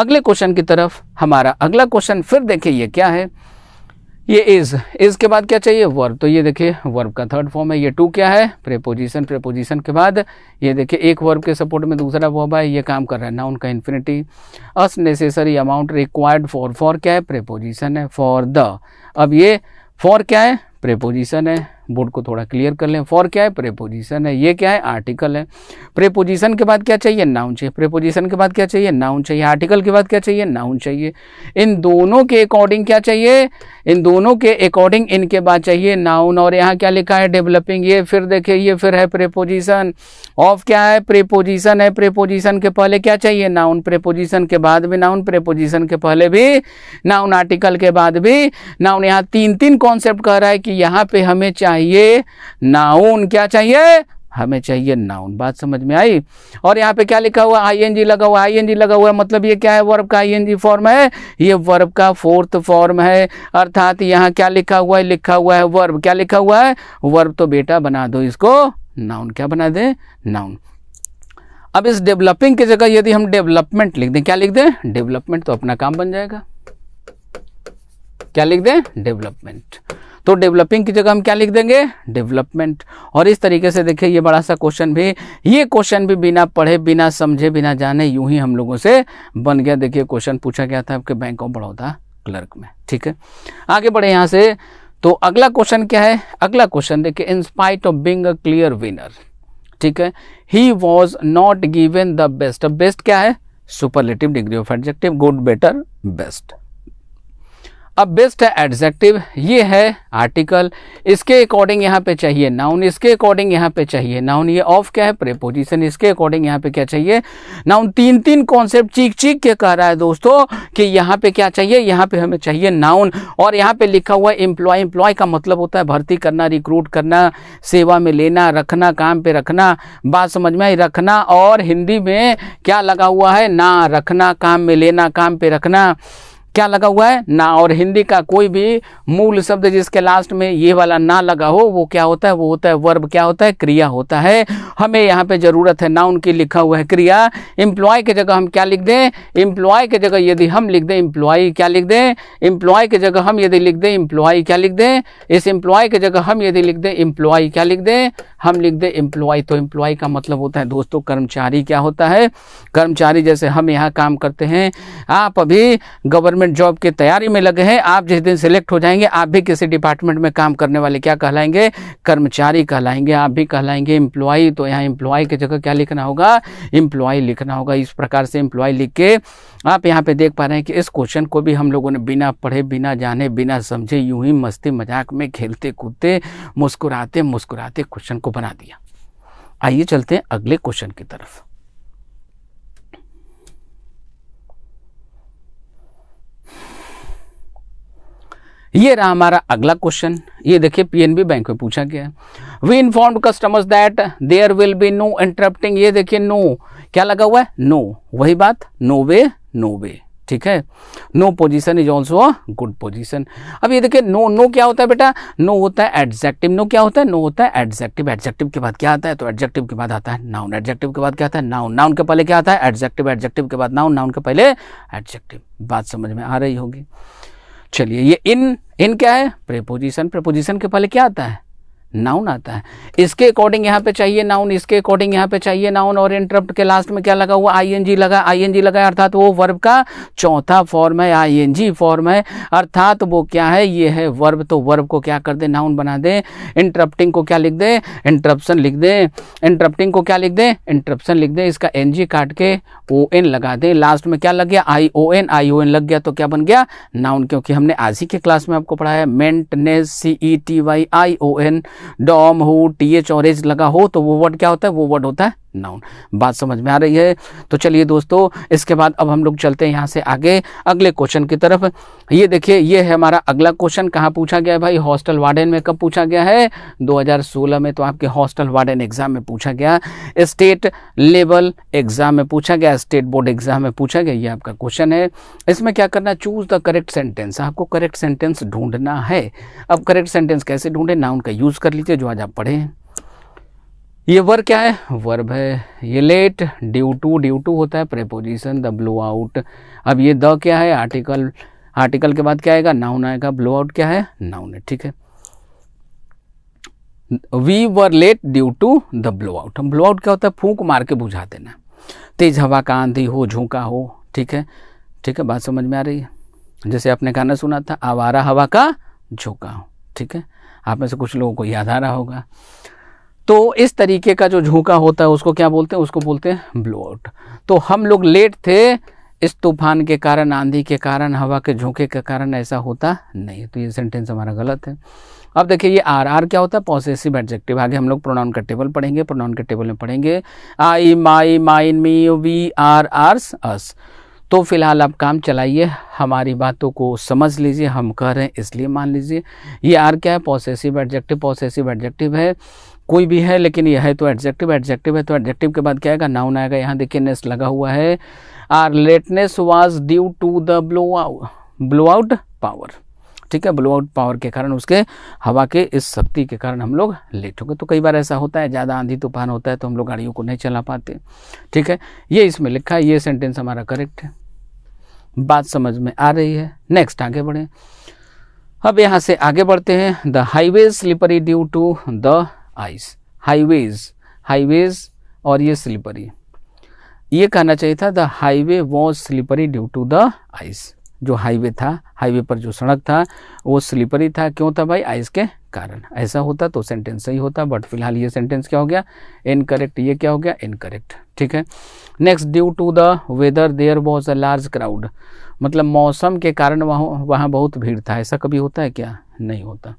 अगले क्वेश्चन की तरफ हमारा अगला क्वेश्चन फिर देखिए ये क्या है ये इज इज के बाद क्या चाहिए वर्ब तो ये देखिए वर्ब का थर्ड फॉर्म है ये टू क्या है प्रेपोजिशन प्रेपोजिशन के बाद ये देखिए एक वर्ब के सपोर्ट में दूसरा वर्ब है ये काम कर रहा है ना उनका infinity as necessary amount required for for क्या है प्रेपोजिशन है फॉर द अब ये फॉर क्या है प्रेपोजिशन है बोर्ड को थोड़ा क्लियर कर लें फॉर क्या है प्रेपोजिशन है ये क्या है आर्टिकल है प्रेपोजिशन के बाद क्या चाहिए नाउन चाहिए प्रेपोजिशन के बाद क्या चाहिए नाउन चाहिए आर्टिकल के बाद क्या चाहिए नाउन चाहिए इन दोनों के अकॉर्डिंग क्या चाहिए इन दोनों के अकॉर्डिंग इनके बाद चाहिए नाउन और यहाँ क्या लिखा है डेवलपिंग ये फिर देखिए ये फिर है प्रेपोजिशन ऑफ क्या है प्रेपोजिशन है प्रेपोजिशन के पहले क्या चाहिए नाउन प्रेपोजिशन के बाद भी नाउन प्रेपोजिशन के पहले भी नाउन आर्टिकल के बाद भी नाउन यहाँ तीन तीन कॉन्सेप्ट कह रहा है कि यहाँ पे हमें चाहिए चाहिए नाउन क्या चाहिए हमें चाहिए नाउन बात समझ में आई और यहाँ पे क्या लिखा हुआ आईएनजी लगा हुआ आईएनजी लगा हुआ मतलब ये क्या है वर्ब का आईएनजी फॉर्म है ये वर्ब का फोर्थ फॉर्म है अर्थात यहाँ क्या लिखा हुआ है लिखा हुआ है वर्ब क्या लिखा हुआ है वर्ब तो बेटा बना दो इसको नाउन क्या बना दे नाउन अब इस डेवलपिंग की जगह यदि हम डेवलपमेंट लिख दें क्या लिख दें डेवलपमेंट तो अपना काम बन जाएगा क्या लिख दें डेवलपमेंट तो डेवलपिंग की जगह हम क्या लिख देंगे डेवलपमेंट और इस तरीके से देखिए ये बड़ा सा क्वेश्चन भी ये क्वेश्चन भी बिना पढ़े बिना समझे बिना जाने यूं ही हम लोगों से बन गया देखिए क्वेश्चन पूछा गया था आपके बैंक ऑफ बड़ौदा क्लर्क में ठीक है आगे बढ़े यहां से तो अगला क्वेश्चन क्या है अगला क्वेश्चन देखिए in spite of being a clear winner ठीक है he was not given the best best क्या है superlative degree of adjective good better best अब बेस्ट है एडजेक्टिव ये है आर्टिकल इसके अकॉर्डिंग यहाँ पे चाहिए नाउन इसके अकॉर्डिंग यहाँ पे चाहिए नाउन ये ऑफ क्या है प्रेपोजिशन इसके अकॉर्डिंग यहाँ पे क्या चाहिए नाउन तीन तीन कॉन्सेप्ट चीख चीख के कह रहा है दोस्तों कि यहाँ पे क्या चाहिए यहाँ पे हमें चाहिए नाउन और यहाँ पे लिखा हुआ है एम्प्लॉय एम्प्लॉय का मतलब होता है भर्ती करना रिक्रूट करना सेवा में लेना रखना काम पे रखना बात समझ में आई रखना और हिंदी में क्या लगा हुआ है ना रखना काम में लेना काम पे रखना क्या लगा हुआ है ना और हिंदी का कोई भी मूल शब्द जिसके लास्ट में ये वाला ना लगा हो वो क्या होता है वो होता है वर्ब क्या होता है क्रिया होता है हमें यहाँ पे ज़रूरत है नाउन की लिखा हुआ है क्रिया इंप्लॉय की जगह हम क्या लिख दें इंप्लॉय की जगह यदि हम लिख दें इंप्लॉय क्या लिख दें इंप्लॉय की जगह हम यदि लिख दें इंप्लॉय क्या लिख दें इस इंप्लॉय की जगह हम यदि लिख दें इंप्लॉय क्या लिख दें हम लिख दें इंप्लॉय तो इंप्लॉय का मतलब होता है दोस्तों कर्मचारी क्या होता है कर्मचारी जैसे हम यहाँ काम करते हैं आप अभी गवर्नमेंट गवर्नमेंट जॉब की तैयारी में लगे हैं आप जिस दिन सिलेक्ट हो जाएंगे आप भी किसी डिपार्टमेंट में काम करने वाले क्या कहलाएंगे कर्मचारी कहलाएंगे आप भी कहलाएंगे एम्प्लॉय तो यहाँ एम्प्लॉय की जगह क्या लिखना होगा एम्प्लॉय लिखना होगा इस प्रकार से एम्प्लॉय लिख के आप यहाँ पे देख पा रहे हैं कि इस क्वेश्चन को भी हम लोगों ने बिना पढ़े बिना जाने बिना समझे यूं ही मस्ती मजाक में खेलते कूदते मुस्कुराते मुस्कुराते क्वेश्चन को बना दिया आइए चलते हैं अगले क्वेश्चन की तरफ ये रहा हमारा अगला क्वेश्चन ये देखिए पीएनबी बैंक में पूछा गया है we inform customers that there will be no interrupting ये देखिए नो क्या लगा हुआ है नो no. वही बात नो वे नो वे ठीक है no position is also a good position अब ये देखिए नो नो क्या होता है बेटा नो होता है एडजेक्टिव नो क्या होता है नो होता है एडजेक्टिव एडजेक्टिव के बाद क्या आता है तो एडजेक्टिव के बाद आता है नाउन एडजेक्टिव के बाद क्या आता है नाउन नाउन के पहले क्या आता है एडजेक्टिव एडजेक्टिव के बाद नाउन नाउन के पहले एडजेक्टिव बात समझ में आ रही होगी चलिए ये इन इन क्या है प्रेपोजिशन प्रेपोजिशन के पहले क्या आता है नाउन आता है इसके अकॉर्डिंग यहाँ पे चाहिए नाउन इसके अकॉर्डिंग यहाँ पे चाहिए नाउन और इंटरप्ट के लास्ट में क्या लगा हुआ आईएनजी लगा आईएनजी लगा अर्थात वो वर्ब का चौथा फॉर्म है आईएनजी फॉर्म है अर्थात वो क्या है ये है वर्ब तो वर्ब को क्या कर दे नाउन बना दे इंटरप्टिंग को क्या लिख दे इंटरप्शन लिख दे इंटरप्टिंग को क्या लिख दे इंटरप्शन लिख दे इसका एन जी काट के ओ एन लगा दे लास्ट में क्या लग गया आई ओ एन आई ओ एन लग गया तो क्या बन गया नाउन क्योंकि हमने आज ही के क्लास में आपको पढ़ाया maintenance C E T Y I O N dom hood T H और एज लगा हो तो वो वर्ड क्या होता है वो वर्ड होता है नाउन बात समझ में आ रही है तो चलिए दोस्तों इसके बाद अब हम लोग चलते हैं यहाँ से आगे अगले क्वेश्चन की तरफ ये देखिए ये है हमारा अगला क्वेश्चन कहाँ पूछा गया है भाई हॉस्टल वार्डन में कब पूछा गया है 2016 में तो आपके हॉस्टल वार्डन एग्जाम में पूछा गया स्टेट लेवल एग्जाम में पूछा गया स्टेट बोर्ड एग्जाम में पूछा गया ये आपका क्वेश्चन है इसमें क्या करना चूज द करेक्ट सेंटेंस आपको करेक्ट सेंटेंस ढूंढना है अब करेक्ट सेंटेंस कैसे ढूंढे नाउन का यूज़ कर लीजिए जो आज आप पढ़े हैं ये वर्ब क्या है वर्ब है ये late due to due to होता है प्रेपोजिशन द ब्लू आउट अब ये द क्या है आर्टिकल आर्टिकल के बाद क्या आएगा नाउन आएगा ब्लू आउट क्या है नाउन है ठीक है we were late due to the blow out blow out क्या होता है फूंक मार के बुझा देना तेज हवा का आंधी हो झोंका हो ठीक है ठीक है बात समझ में आ रही है जैसे आपने गाना सुना था आवारा हवा का झोंका हो ठीक है आप में से कुछ लोगों को याद आ रहा होगा तो इस तरीके का जो झोंका होता है उसको क्या बोलते हैं उसको बोलते हैं ब्लो आउट तो हम लोग लेट थे इस तूफान के कारण आंधी के कारण हवा के झोंके के कारण ऐसा होता नहीं तो ये सेंटेंस हमारा गलत है अब देखिए ये आर आर क्या होता है पॉसेसिव एडजेक्टिव आगे हम लोग प्रोनाउन का टेबल पढ़ेंगे प्रोनाउन के टेबल में पढ़ेंगे I my mine me we our ours us तो फ़िलहाल आप काम चलाइए हमारी बातों को समझ लीजिए हम कह रहे हैं इसलिए मान लीजिए ये आर क्या है पॉसेसिव एडजेक्टिव पॉसेसिव एडजेक्टिव है कोई भी है लेकिन यह है तो एडजेक्टिव एडजेक्टिव है तो एडजेक्टिव के बाद क्या आएगा नाउन आएगा यहाँ देखिए नेस लगा हुआ है our lateness was due to the blow blow out power ठीक है ब्लो आउट पावर के कारण उसके हवा के इस शक्ति के कारण हम लोग लेट हो गए तो कई बार ऐसा होता है ज़्यादा आंधी तूफान होता है तो हम लोग गाड़ियों को नहीं चला पाते ठीक है ये इसमें लिखा है ये सेंटेंस हमारा करेक्ट है बात समझ में आ रही है नेक्स्ट आगे बढ़े अब यहाँ से आगे बढ़ते हैं the highways slippery due to the ice highways highways और ये स्लीपरी ये कहना चाहिए था the highway was slippery due to the ice जो हाईवे था हाईवे पर जो सड़क था वो स्लीपरी था क्यों था भाई आइस के कारण ऐसा होता तो सेंटेंस सही होता बट फिलहाल ये सेंटेंस क्या हो गया इनकरेक्ट ये क्या हो गया इनकरेक्ट ठीक है next due to the weather there was a large crowd मतलब मौसम के कारण वहाँ वहाँ बहुत भीड़ था ऐसा कभी होता है क्या नहीं होता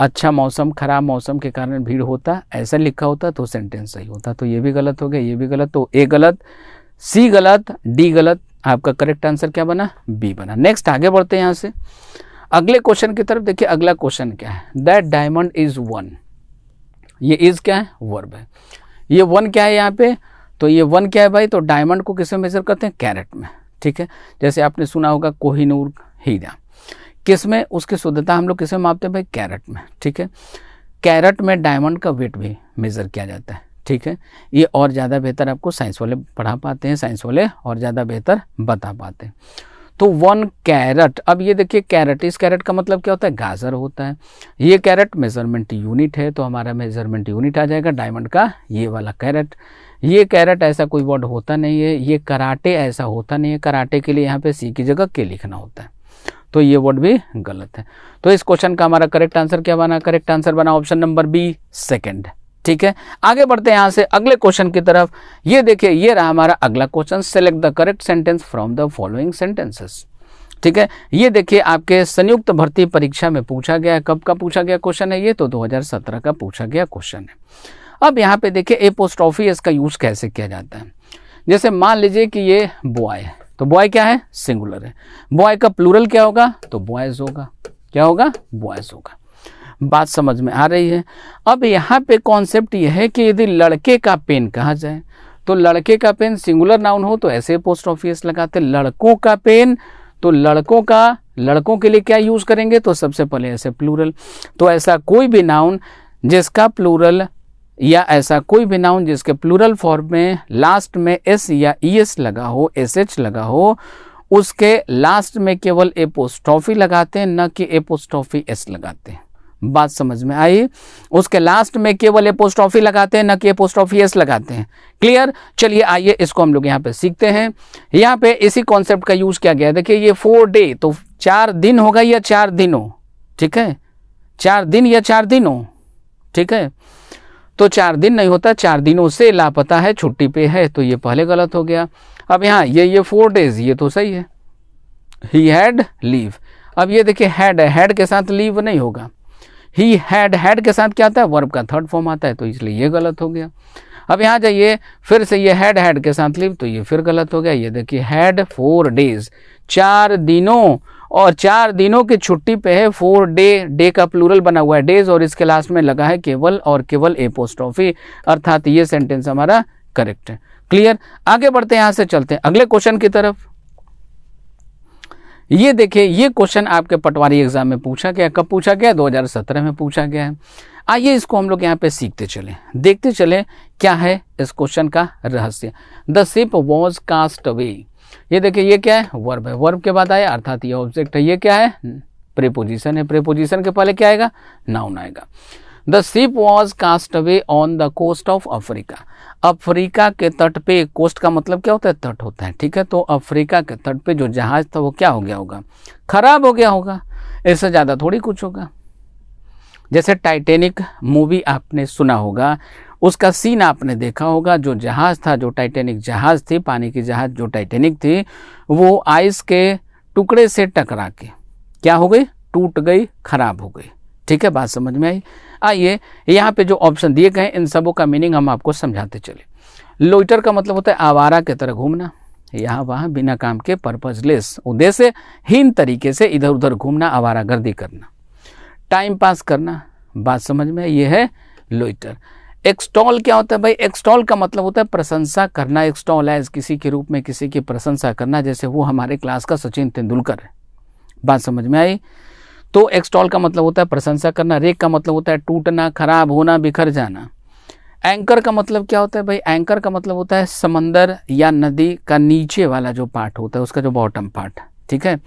अच्छा मौसम खराब मौसम के कारण भीड़ होता ऐसा लिखा होता तो सेंटेंस सही होता तो ये भी गलत हो गया ये भी गलत तो ए गलत सी गलत डी गलत आपका करेक्ट आंसर क्या बना बी बना नेक्स्ट आगे बढ़ते हैं यहाँ से अगले क्वेश्चन की तरफ देखिए अगला क्वेश्चन क्या है दैट डायमंड इज वन ये इज क्या है वर्ब है ये वन क्या है यहाँ पे तो ये वन क्या है भाई तो डायमंड को किसमें मेजर करते हैं कैरेट में ठीक है जैसे आपने सुना होगा कोहिनूर हीरा किस में उसकी शुद्धता हम लोग किसमें मापते हैं भाई कैरेट में ठीक है कैरेट में डायमंड का वेट भी मेज़र किया जाता है ठीक है ये और ज़्यादा बेहतर आपको साइंस वाले पढ़ा पाते हैं साइंस वाले और ज़्यादा बेहतर बता पाते हैं तो वन कैरेट अब ये देखिए कैरेट इस कैरेट का मतलब क्या होता है गाजर होता है ये कैरेट मेजरमेंट यूनिट है तो हमारा मेजरमेंट यूनिट आ जाएगा डायमंड का ये वाला कैरेट ये कैरेट ऐसा कोई वर्ड होता नहीं है ये कराटे ऐसा होता नहीं है कराटे के लिए यहाँ पे सी की जगह के लिखना होता है तो ये वर्ड भी गलत है तो इस क्वेश्चन का हमारा करेक्ट आंसर क्या बना करेक्ट आंसर बना ऑप्शन नंबर बी सेकेंड ठीक है आगे बढ़ते हैं यहां से अगले क्वेश्चन की तरफ ये देखिए ये रहा हमारा अगला question select the correct sentence from the following sentences ठीक है ये देखिए आपके संयुक्त भर्ती परीक्षा में पूछा गया कब का पूछा गया क्वेश्चन है ये तो 2017 का पूछा गया क्वेश्चन है अब यहाँ पे देखिए ए पोस्ट ऑफिस का यूज़ कैसे किया जाता है जैसे मान लीजिए कि ये बॉय है तो बॉय क्या है सिंगुलर है बॉय का प्लूरल क्या होगा तो बॉयज़ होगा क्या होगा बॉयज़ होगा बात समझ में आ रही है अब यहाँ पे कॉन्सेप्ट यह है कि यदि लड़के का पेन कहा जाए तो लड़के का पेन सिंगुलर नाउन हो तो ऐसे पोस्ट ऑफिस लगाते लड़कों का पेन तो लड़कों का लड़कों के लिए क्या यूज़ करेंगे तो सबसे पहले ऐसे प्लूरल तो ऐसा कोई भी नाउन जिसका प्लूरल या ऐसा कोई भी नाउन जिसके प्लूरल फॉर्म में लास्ट में एस या ई एस लगा हो एस एच लगा हो उसके लास्ट में केवल एपोस्टॉफी लगाते हैं न कि एपोस्टॉफी एस लगाते हैं बात समझ में आई उसके लास्ट में केवल पोस्ट ऑफिस लगाते हैं न कि ऑफिस लगाते हैं क्लियर चलिए आइए इसको हम लोग यहाँ पे सीखते हैं यहाँ पे इसी कॉन्सेप्ट का यूज़ किया गया देखिए ये फोर डे तो चार दिन होगा या चार दिनों ठीक है चार दिन या चार दिनों ठीक है तो चार दिन नहीं होता चार दिनों से लापता है छुट्टी पे है तो ये पहले गलत हो गया अब यहाँ ये ये फोर डेज ये तो सही है ही हैड लीव अब ये देखिए हैड हैड के साथ लीव नहीं होगा ही हैड हैड के साथ क्या आता है वर्ब का थर्ड फॉर्म आता है तो इसलिए ये गलत हो गया अब यहाँ जाइए फिर से ये हैड हैड के साथ लिव तो ये फिर गलत हो गया ये देखिए हैड फोर डेज चार दिनों और चार दिनों की छुट्टी पे है फोर डे डे का प्लूरल बना हुआ है डेज और इसके लास्ट में लगा है केवल और केवल ए ऑफी अर्थात ये सेंटेंस हमारा करेक्ट है क्लियर आगे बढ़ते हैं यहाँ से चलते हैं अगले क्वेश्चन की तरफ ये देखिए ये क्वेश्चन आपके पटवारी एग्जाम में पूछा गया कब पूछा गया 2017 में पूछा गया है आइए इसको हम लोग यहाँ पे सीखते चले देखते चले क्या है इस क्वेश्चन का रहस्य the ship was cast away ये देखिए ये क्या है वर्ब है वर्ब के बाद आया अर्थात ये ऑब्जेक्ट है ये क्या है प्रिपोजिशन है प्रिपोजिशन के पहले क्या आएगा नाउन आएगा the ship was cast away on the coast of Africa Africa के तट पे कोस्ट का मतलब क्या होता है तट होता है ठीक है तो अफ्रीका के तट पे जो जहाज था वो क्या हो गया होगा खराब हो गया होगा इससे ज़्यादा थोड़ी कुछ होगा जैसे टाइटेनिक मूवी आपने सुना होगा उसका सीन आपने देखा होगा जो जहाज़ था जो टाइटेनिक जहाज़ थी पानी की जहाज़ जो टाइटेनिक थी वो आइस के टुकड़े से टकरा के क्या हो गई टूट गई खराब हो गई ठीक है बात समझ में आई आइए यहाँ पे जो ऑप्शन दिए गए हैं इन सबों का मीनिंग हम आपको समझाते चले लोइटर का मतलब होता है आवारा की तरह घूमना यहाँ वहाँ बिना काम के पर्पजलेस उद्देश्य हीन तरीके से इधर उधर घूमना आवारागर्दी करना टाइम पास करना बात समझ में ये है लोइटर एक्सटॉल क्या होता है भाई एक्सटॉल का मतलब होता है प्रशंसा करना एक्सटॉल एज किसी के रूप में किसी की प्रशंसा करना जैसे वो हमारे क्लास का सचिन तेंदुलकर है बात समझ में आई तो एक्सटॉल का मतलब होता है प्रशंसा करना रेक का मतलब होता है टूटना खराब होना बिखर जाना एंकर का मतलब क्या होता है भाई एंकर का मतलब होता है समंदर या नदी का नीचे वाला जो पार्ट होता है उसका जो बॉटम पार्ट ठीक है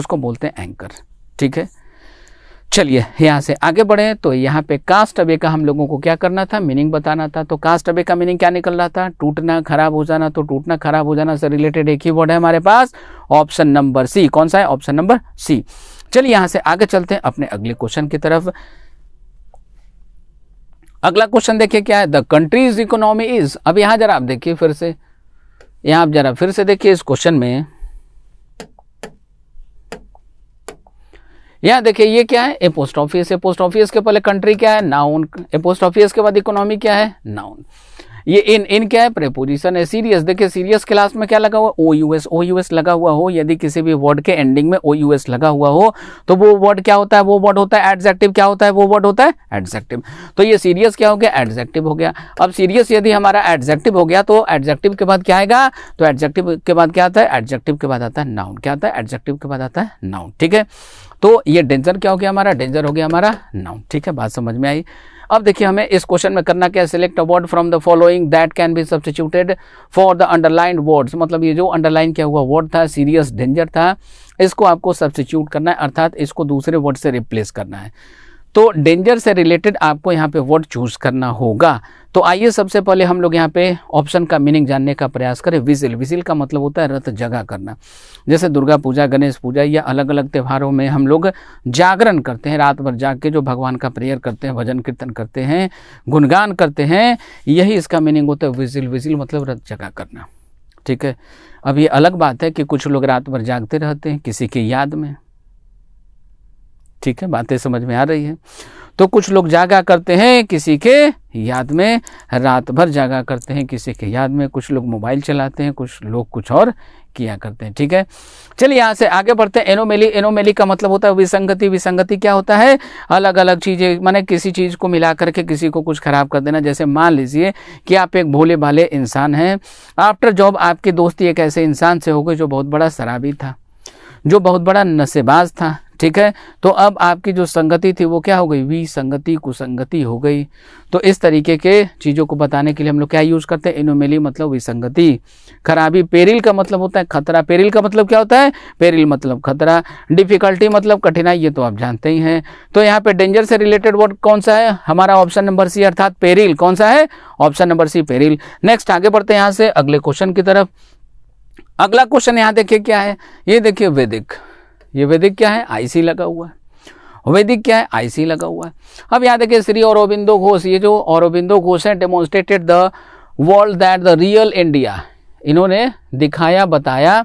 उसको बोलते हैं एंकर ठीक है चलिए यहाँ से आगे बढ़े तो यहाँ पे कास्ट अबे का हम लोगों को क्या करना था मीनिंग बताना था तो कास्ट अबे का मीनिंग क्या निकल रहा था टूटना खराब हो जाना तो टूटना खराब हो जाना से रिलेटेड एक ही वर्ड है हमारे पास ऑप्शन नंबर सी कौन सा है ऑप्शन नंबर सी चलिए यहां से आगे चलते हैं अपने अगले क्वेश्चन की तरफ अगला क्वेश्चन देखिए क्या है द कंट्रीज इकोनॉमी इज अब यहां जरा आप देखिए फिर से यहां आप जरा फिर से देखिए इस क्वेश्चन में यहां देखिए ये क्या है a post office post office के पहले कंट्री क्या है नाउन ए पोस्ट ऑफिस के बाद इकोनॉमी क्या है नाउन ये इन इन क्या है प्रेपोजिशन है सीरियस देखिए सीरियस क्लास में क्या लगा हुआ O U S O U S लगा हुआ हो यदि किसी भी वर्ड के एंडिंग में ओ यू एस लगा हुआ हो तो वो वर्ड क्या होता है वो वर्ड होता है एडजेक्टिव क्या होता है वो वर्ड होता है एडजेक्टिव तो ये सीरियस क्या हो गया एडजेक्टिव हो गया अब सीरियस यदि हमारा एडजेक्टिव हो गया तो एडजेक्टिव के बाद क्या आएगा तो एडजेक्टिव के बाद क्या आता है एडजेक्टिव के बाद आता है नाउन क्या आता है एडजेक्टिव के बाद आता है नाउन ठीक है तो ये डेंजर क्या हो गया हमारा डेंजर हो गया हमारा नाउन ठीक है बात समझ में आई अब देखिए हमें इस क्वेश्चन में करना क्या है select a word from the following that can be substituted for the underline words मतलब ये जो अंडरलाइन किया हुआ वर्ड था सीरियस डेंजर था इसको आपको सब्सटीट्यूट करना है अर्थात इसको दूसरे वर्ड से रिप्लेस करना है तो डेंजर से रिलेटेड आपको यहाँ पे वर्ड चूज़ करना होगा तो आइए सबसे पहले हम लोग यहाँ पे ऑप्शन का मीनिंग जानने का प्रयास करें विजिल विजिल का मतलब होता है रथ जगा करना जैसे दुर्गा पूजा गणेश पूजा या अलग अलग त्योहारों में हम लोग जागरण करते हैं रात भर जाग के जो भगवान का प्रेयर करते हैं भजन कीर्तन करते हैं गुणगान करते हैं यही इसका मीनिंग होता है विजिल विजिल मतलब रथ जगा करना ठीक है अब ये अलग बात है कि कुछ लोग रात भर जागते रहते हैं किसी की याद में ठीक है बातें समझ में आ रही है तो कुछ लोग जागा करते हैं किसी के याद में रात भर जागा करते हैं किसी के याद में कुछ लोग मोबाइल चलाते हैं कुछ लोग कुछ और किया करते हैं ठीक है चलिए यहाँ से आगे बढ़ते हैं एनोमेली एनोमेली का मतलब होता है विसंगति विसंगति क्या होता है अलग अलग चीज़ें माने किसी चीज़ को मिला करके किसी को कुछ ख़राब कर देना जैसे मान लीजिए कि आप एक भोले भाले इंसान हैं आफ्टर जॉब आपकी दोस्ती एक ऐसे इंसान से हो गई जो बहुत बड़ा शराबी था जो बहुत बड़ा नशेबाज था ठीक है तो अब आपकी जो संगति थी वो क्या हो गई विसंगति कुसंगति हो गई तो इस तरीके के चीज़ों को बताने के लिए हम लोग क्या यूज़ करते हैं इनोमेली मतलब विसंगति खराबी पेरिल का मतलब होता है खतरा पेरिल का मतलब क्या होता है पेरिल मतलब खतरा डिफिकल्टी मतलब कठिनाई ये तो आप जानते ही हैं तो यहाँ पे डेंजर से रिलेटेड वर्ड कौन सा है हमारा ऑप्शन नंबर सी अर्थात पेरिल कौन सा है option number C peril next आगे बढ़ते हैं यहाँ से अगले क्वेश्चन की तरफ अगला क्वेश्चन यहाँ देखिए क्या है ये देखिए वैदिक ये वैदिक क्या है आईसी लगा हुआ है वैदिक क्या है आईसी लगा हुआ है अब यहाँ देखिए श्री औरबिंदो घोष ये जो औरबिंदो घोष है demonstrated the world that the real India इन्होंने दिखाया बताया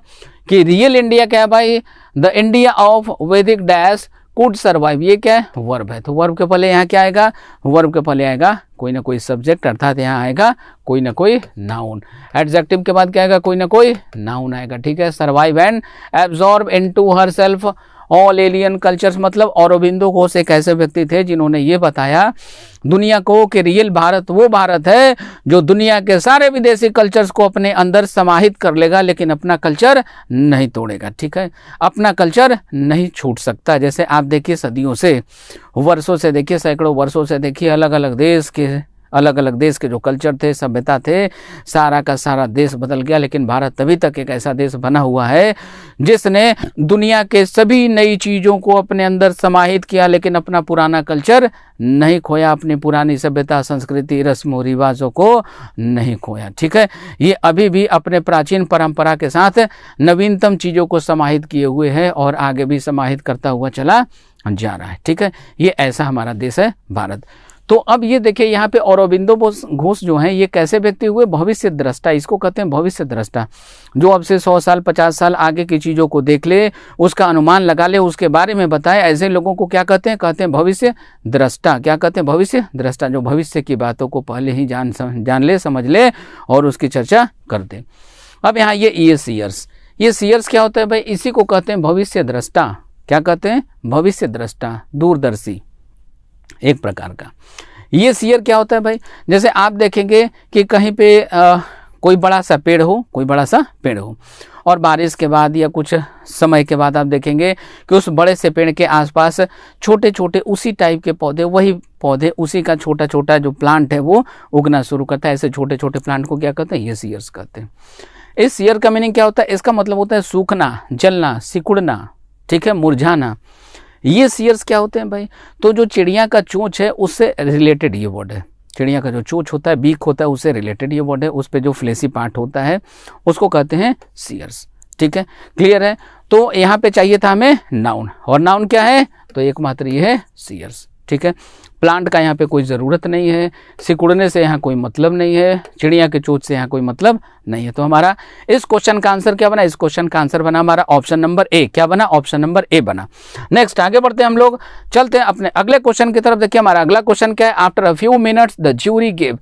कि रियल इंडिया क्या है भाई the India of Vedic dash could survive ये क्या है वर्ब तो है तो वर्ब के पहले यहाँ क्या आएगा वर्ब के पहले आएगा कोई ना कोई सब्जेक्ट अर्थात यहाँ आएगा कोई ना कोई नाउन एडजेक्टिव के बाद क्या आएगा कोई ना कोई नाउन आएगा ठीक है survive and absorb into herself all alien cultures मतलब औरबिंदो घोष एक ऐसे व्यक्ति थे जिन्होंने ये बताया दुनिया को कि रियल भारत वो भारत है जो दुनिया के सारे विदेशी कल्चर्स को अपने अंदर समाहित कर लेगा लेकिन अपना कल्चर नहीं तोड़ेगा ठीक है अपना कल्चर नहीं छूट सकता जैसे आप देखिए सदियों से वर्षों से देखिए सैकड़ों वर्षों से देखिए अलग अलग देश के अलग अलग देश के जो कल्चर थे सभ्यता थे सारा का सारा देश बदल गया लेकिन भारत तभी तक एक ऐसा देश बना हुआ है जिसने दुनिया के सभी नई चीज़ों को अपने अंदर समाहित किया लेकिन अपना पुराना कल्चर नहीं खोया अपनी पुरानी सभ्यता संस्कृति रस्म रिवाजों को नहीं खोया ठीक है ये अभी भी अपने प्राचीन परंपरा के साथ नवीनतम चीज़ों को समाहित किए हुए है और आगे भी समाहित करता हुआ चला जा रहा है ठीक है ये ऐसा हमारा देश है भारत तो अब ये देखिए यहाँ पे औरबिंदो घोष जो है ये कैसे व्यक्ति हुए भविष्य दृष्टा इसको कहते हैं भविष्य दृष्टा जो अब से सौ साल पचास साल आगे की चीज़ों को देख ले उसका अनुमान लगा ले उसके बारे में बताए ऐसे लोगों को क्या कहते हैं कहते हैं भविष्य दृष्टा क्या कहते हैं भविष्य दृष्टा जो भविष्य की बातों को पहले ही जान जान ले समझ ले और उसकी चर्चा कर दे अब यहाँ ये ये सीयर्स ये सीयर्स क्या होता है भाई इसी को कहते हैं भविष्य दृष्टा क्या कहते हैं भविष्य दृष्टा दूरदर्शी एक प्रकार का ये शेयर क्या होता है भाई जैसे आप देखेंगे कि कहीं पे आ, कोई बड़ा सा पेड़ हो कोई बड़ा सा पेड़ हो और बारिश के बाद या कुछ समय के बाद आप देखेंगे कि उस बड़े से पेड़ के आसपास छोटे छोटे उसी टाइप के पौधे वही पौधे उसी का छोटा छोटा जो प्लांट है वो उगना शुरू करता है ऐसे छोटे छोटे प्लांट को क्या कहते हैं ये सीयर्स कहते हैं इस सीयर का मीनिंग क्या होता है इसका मतलब होता है सूखना जलना सिकुड़ना ठीक है मुरझाना ये सीयर्स क्या होते हैं भाई तो जो चिड़िया का चोंच है उससे रिलेटेड ये वर्ड है चिड़िया का जो चोंच होता है बीक होता है उससे रिलेटेड ये वर्ड है उस पर जो फ्लेसी पार्ट होता है उसको कहते हैं सीयर्स ठीक है क्लियर है तो यहाँ पे चाहिए था हमें नाउन और नाउन क्या है तो एकमात्र ये है सीयर्स ठीक है प्लांट का यहाँ पे कोई ज़रूरत नहीं है सिकुड़ने से यहाँ कोई मतलब नहीं है चिड़िया के चोट से यहाँ कोई मतलब नहीं है तो हमारा इस क्वेश्चन का आंसर क्या बना इस क्वेश्चन का आंसर बना हमारा ऑप्शन नंबर ए क्या बना ऑप्शन नंबर ए बना नेक्स्ट आगे बढ़ते हैं हम लोग चलते हैं अपने अगले क्वेश्चन की तरफ देखिए हमारा अगला क्वेश्चन क्या है after a few minutes the jury gave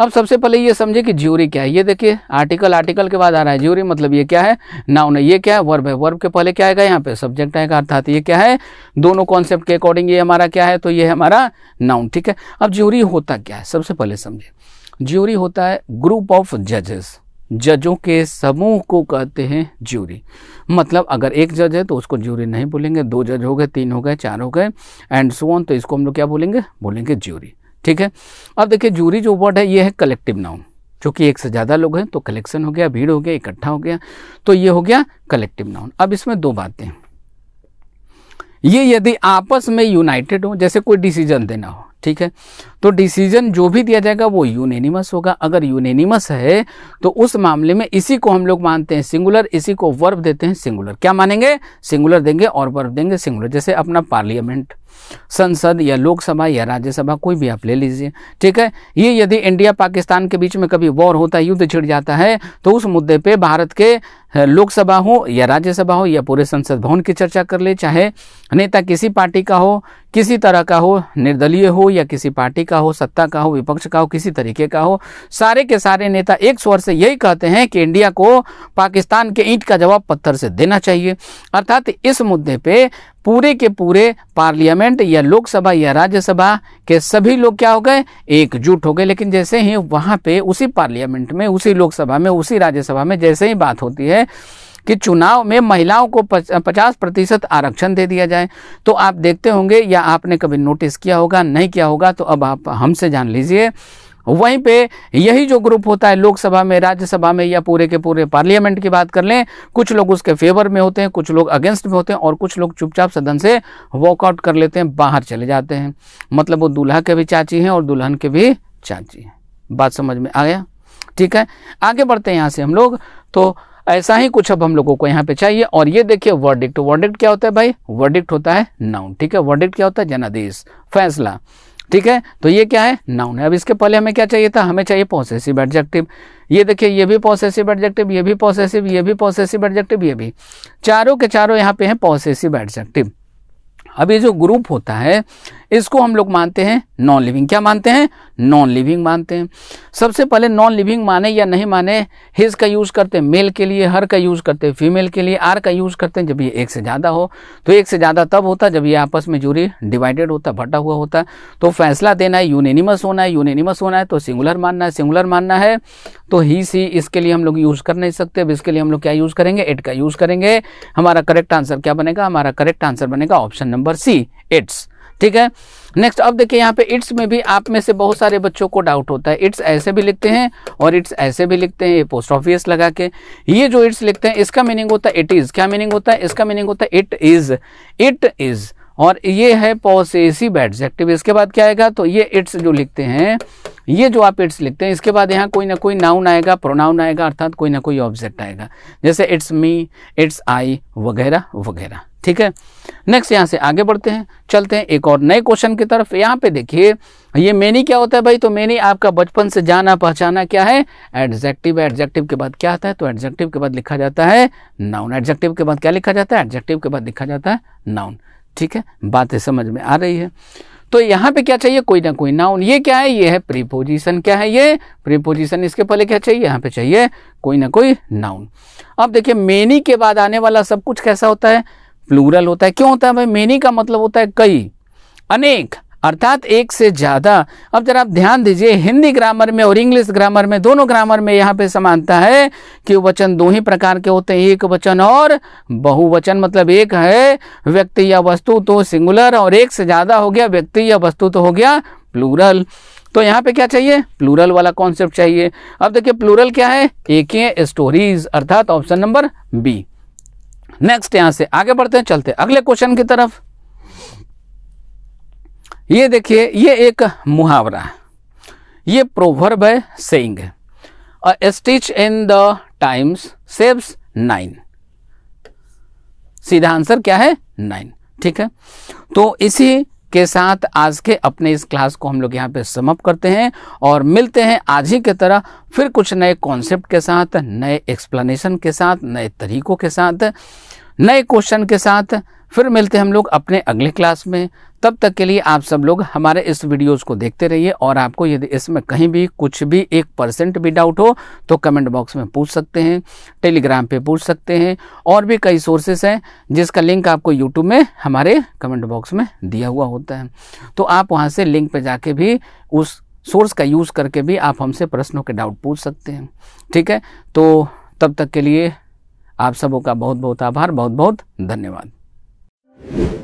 अब सबसे पहले ये समझे कि ज्यूरी क्या है ये देखिए आर्टिकल आर्टिकल के बाद आ रहा है ज्यूरी मतलब ये क्या है नाउन है ये क्या है वर्ब है वर्ब के पहले क्या आएगा यहाँ पे सब्जेक्ट आएगा अर्थात ये क्या है दोनों कॉन्सेप्ट के अकॉर्डिंग ये हमारा क्या है तो ये हमारा नाउन ठीक है अब ज्यूरी होता क्या है सबसे पहले समझे ज्यूरी होता है ग्रुप ऑफ जजेस जजों के समूह को कहते हैं ज्यूरी मतलब अगर एक जज है तो उसको ज्यूरी नहीं बोलेंगे दो जज हो गए तीन हो गए चार हो गए एंड सो ऑन तो इसको हम लोग क्या बोलेंगे बोलेंगे ज्यूरी ठीक है अब देखिए जूरी जो वर्ड है ये है कलेक्टिव नाउन चूंकि एक से ज़्यादा लोग हैं तो कलेक्शन हो गया भीड़ हो गया इकट्ठा हो गया तो ये हो गया कलेक्टिव नाउन अब इसमें दो बातें ये यदि आपस में यूनाइटेड हो जैसे कोई डिसीजन देना हो ठीक है तो डिसीजन जो भी दिया जाएगा वो यूनेनिमस होगा अगर यूनेनिमस है तो उस मामले में इसी को हम लोग मानते हैं सिंगुलर इसी को वर्ब देते हैं सिंगुलर क्या मानेंगे सिंगुलर देंगे और वर्ब देंगे सिंगुलर जैसे अपना पार्लियामेंट संसद या लोकसभा या राज्यसभा कोई भी आप ले लीजिए ठीक है ये यदि इंडिया पाकिस्तान के बीच में कभी वॉर होता है युद्ध छिड़ जाता है तो उस मुद्दे पर भारत के लोकसभा हो या राज्यसभा हो या पूरे संसद भवन की चर्चा कर ले चाहे नेता किसी पार्टी का हो किसी तरह का हो निर्दलीय हो या किसी पार्टी का हो सत्ता का हो विपक्ष का हो किसी तरीके का हो सारे के सारे नेता एक स्वर से यही कहते हैं कि इंडिया को पाकिस्तान के ईंट का जवाब पत्थर से देना चाहिए अर्थात इस मुद्दे पे पूरे के पूरे पार्लियामेंट या लोकसभा या राज्यसभा के सभी लोग क्या हो गए एकजुट हो गए लेकिन जैसे ही वहाँ पे उसी पार्लियामेंट में उसी लोकसभा में उसी राज्यसभा में जैसे ही बात होती है है कि चुनाव में महिलाओं को पचास प्रतिशत आरक्षण दे दिया जाए तो आप देखते होंगे या आपने कभी नोटिस किया होगा नहीं किया होगा तो अब आप हमसे जान लीजिए वहीं पे यही जो ग्रुप होता है लोकसभा में राज्यसभा में या पूरे के पूरे पार्लियामेंट की बात कर लें कुछ लोग उसके फेवर में होते हैं कुछ लोग अगेंस्ट में होते हैं और कुछ लोग चुपचाप सदन से वॉकआउट कर लेते हैं बाहर चले जाते हैं मतलब वो दूल्हा के भी चाची हैं और दुल्हन के भी चाची हैं बात समझ में आ गया ठीक है आगे बढ़ते हैं यहाँ से हम लोग तो ऐसा ही कुछ अब हम लोगों को यहाँ पे चाहिए और ये देखिए वर्डिक्ट वर्डिक्ट तो क्या होता है भाई वर्डिक्ट होता है नाउन ठीक है वर्डिक्ट क्या होता है जनादेश फैसला ठीक है तो ये क्या है नाउन है अब इसके पहले हमें क्या चाहिए था हमें चाहिए पॉसेसिव एडजेक्टिव ये देखिए ये भी पॉसेसिव एडजेक्टिव ये भी पॉसेसिव ये भी पॉसेसिव एडजेक्टिव ये भी चारों के चारों यहाँ पे हैं पॉसेसिव एडजेक्टिव अब ये जो ग्रुप होता है इसको हम लोग मानते हैं नॉन लिविंग क्या मानते हैं नॉन लिविंग मानते हैं सबसे पहले नॉन लिविंग माने या नहीं माने हिज का यूज़ करते हैं मेल के लिए हर का यूज़ करते हैं फीमेल के लिए आर का यूज़ करते हैं जब ये एक से ज़्यादा हो तो एक से ज़्यादा तब होता जब ये आपस में जूरी डिवाइडेड होता भटा हुआ होता तो फैसला देना है यूनिनिमस होना है यूनिनिमस होना है तो सिंगुलर मानना है सिंगुलर मानना है तो ही सी इसके लिए हम लोग यूज़ कर नहीं सकते अब इसके लिए हम लोग क्या यूज़ करेंगे एट का यूज़ करेंगे हमारा करेक्ट आंसर क्या बनेगा हमारा करेक्ट आंसर बनेगा ऑप्शन नंबर सी एट्स ठीक है नेक्स्ट अब देखिए यहाँ पे इट्स में भी आप में से बहुत सारे बच्चों को डाउट होता है इट्स ऐसे भी लिखते हैं और इट्स ऐसे भी लिखते हैं ये पोस्ट ऑफिस लगा के ये जो इट्स लिखते हैं इसका मीनिंग होता है इट इज़ क्या मीनिंग होता है इसका मीनिंग होता है इट इज़ इट इज़ और ये है पोसेसिव एड्स एक्टिव इसके बाद क्या आएगा तो ये इट्स जो लिखते हैं ये जो आप इट्स लिखते हैं इसके बाद यहाँ कोई ना कोई नाउन आएगा प्रोनाउन आएगा अर्थात कोई ना कोई ऑब्जेक्ट आएगा जैसे इट्स मी इट्स आई वगैरह वगैरह ठीक है नेक्स्ट यहाँ से आगे बढ़ते हैं चलते हैं एक और नए क्वेश्चन की तरफ यहाँ पे देखिए ये मैनी क्या होता है भाई तो मैनी आपका बचपन से जाना पहचाना क्या है एडजेक्टिव एडजेक्टिव के बाद क्या आता है तो एडजेक्टिव के बाद लिखा जाता है नाउन एडजेक्टिव के बाद क्या लिखा जाता है एडजेक्टिव के बाद लिखा जाता है नाउन ठीक है बातें समझ में आ रही है तो यहां पे क्या चाहिए कोई ना कोई नाउन ये क्या है ये है प्रीपोजिशन क्या है ये प्रीपोजिशन इसके पहले क्या चाहिए यहां पे चाहिए कोई ना कोई नाउन अब देखिए मेनी के बाद आने वाला सब कुछ कैसा होता है प्लूरल होता है क्यों होता है भाई मेनी का मतलब होता है कई अनेक अर्थात एक से ज़्यादा अब जरा आप ध्यान दीजिए हिंदी ग्रामर में और इंग्लिश ग्रामर में दोनों ग्रामर में यहाँ पे समानता है कि वचन दो ही प्रकार के होते हैं एक वचन और बहुवचन मतलब एक है व्यक्ति या वस्तु तो सिंगुलर और एक से ज़्यादा हो गया व्यक्ति या वस्तु तो हो गया प्लूरल तो यहाँ पे क्या चाहिए प्लूरल वाला कॉन्सेप्ट चाहिए अब देखिए प्लूरल क्या है एक ही स्टोरीज अर्थात ऑप्शन नंबर बी नेक्स्ट यहाँ से आगे बढ़ते हैं चलते अगले क्वेश्चन की तरफ ये देखिए ये एक मुहावरा ये प्रोवर्ब है सेइंग है a stitch in the times saves nine सीधा आंसर क्या है नाइन ठीक है तो इसी के साथ आज के अपने इस क्लास को हम लोग यहाँ पे समअप करते हैं और मिलते हैं आज ही की तरह फिर कुछ नए कॉन्सेप्ट के साथ नए एक्सप्लेनेशन के साथ नए तरीकों के साथ नए क्वेश्चन के साथ फिर मिलते हैं हम लोग अपने अगले क्लास में तब तक के लिए आप सब लोग हमारे इस वीडियोस को देखते रहिए और आपको यदि इसमें कहीं भी कुछ भी एक परसेंट भी डाउट हो तो कमेंट बॉक्स में पूछ सकते हैं टेलीग्राम पे पूछ सकते हैं और भी कई सोर्सेस हैं जिसका लिंक आपको यूट्यूब में हमारे कमेंट बॉक्स में दिया हुआ होता है तो आप वहाँ से लिंक पर जाके भी उस सोर्स का यूज़ करके भी आप हमसे प्रश्नों के डाउट पूछ सकते हैं ठीक है तो तब तक के लिए आप सबों का बहुत बहुत आभार बहुत बहुत धन्यवाद Thank you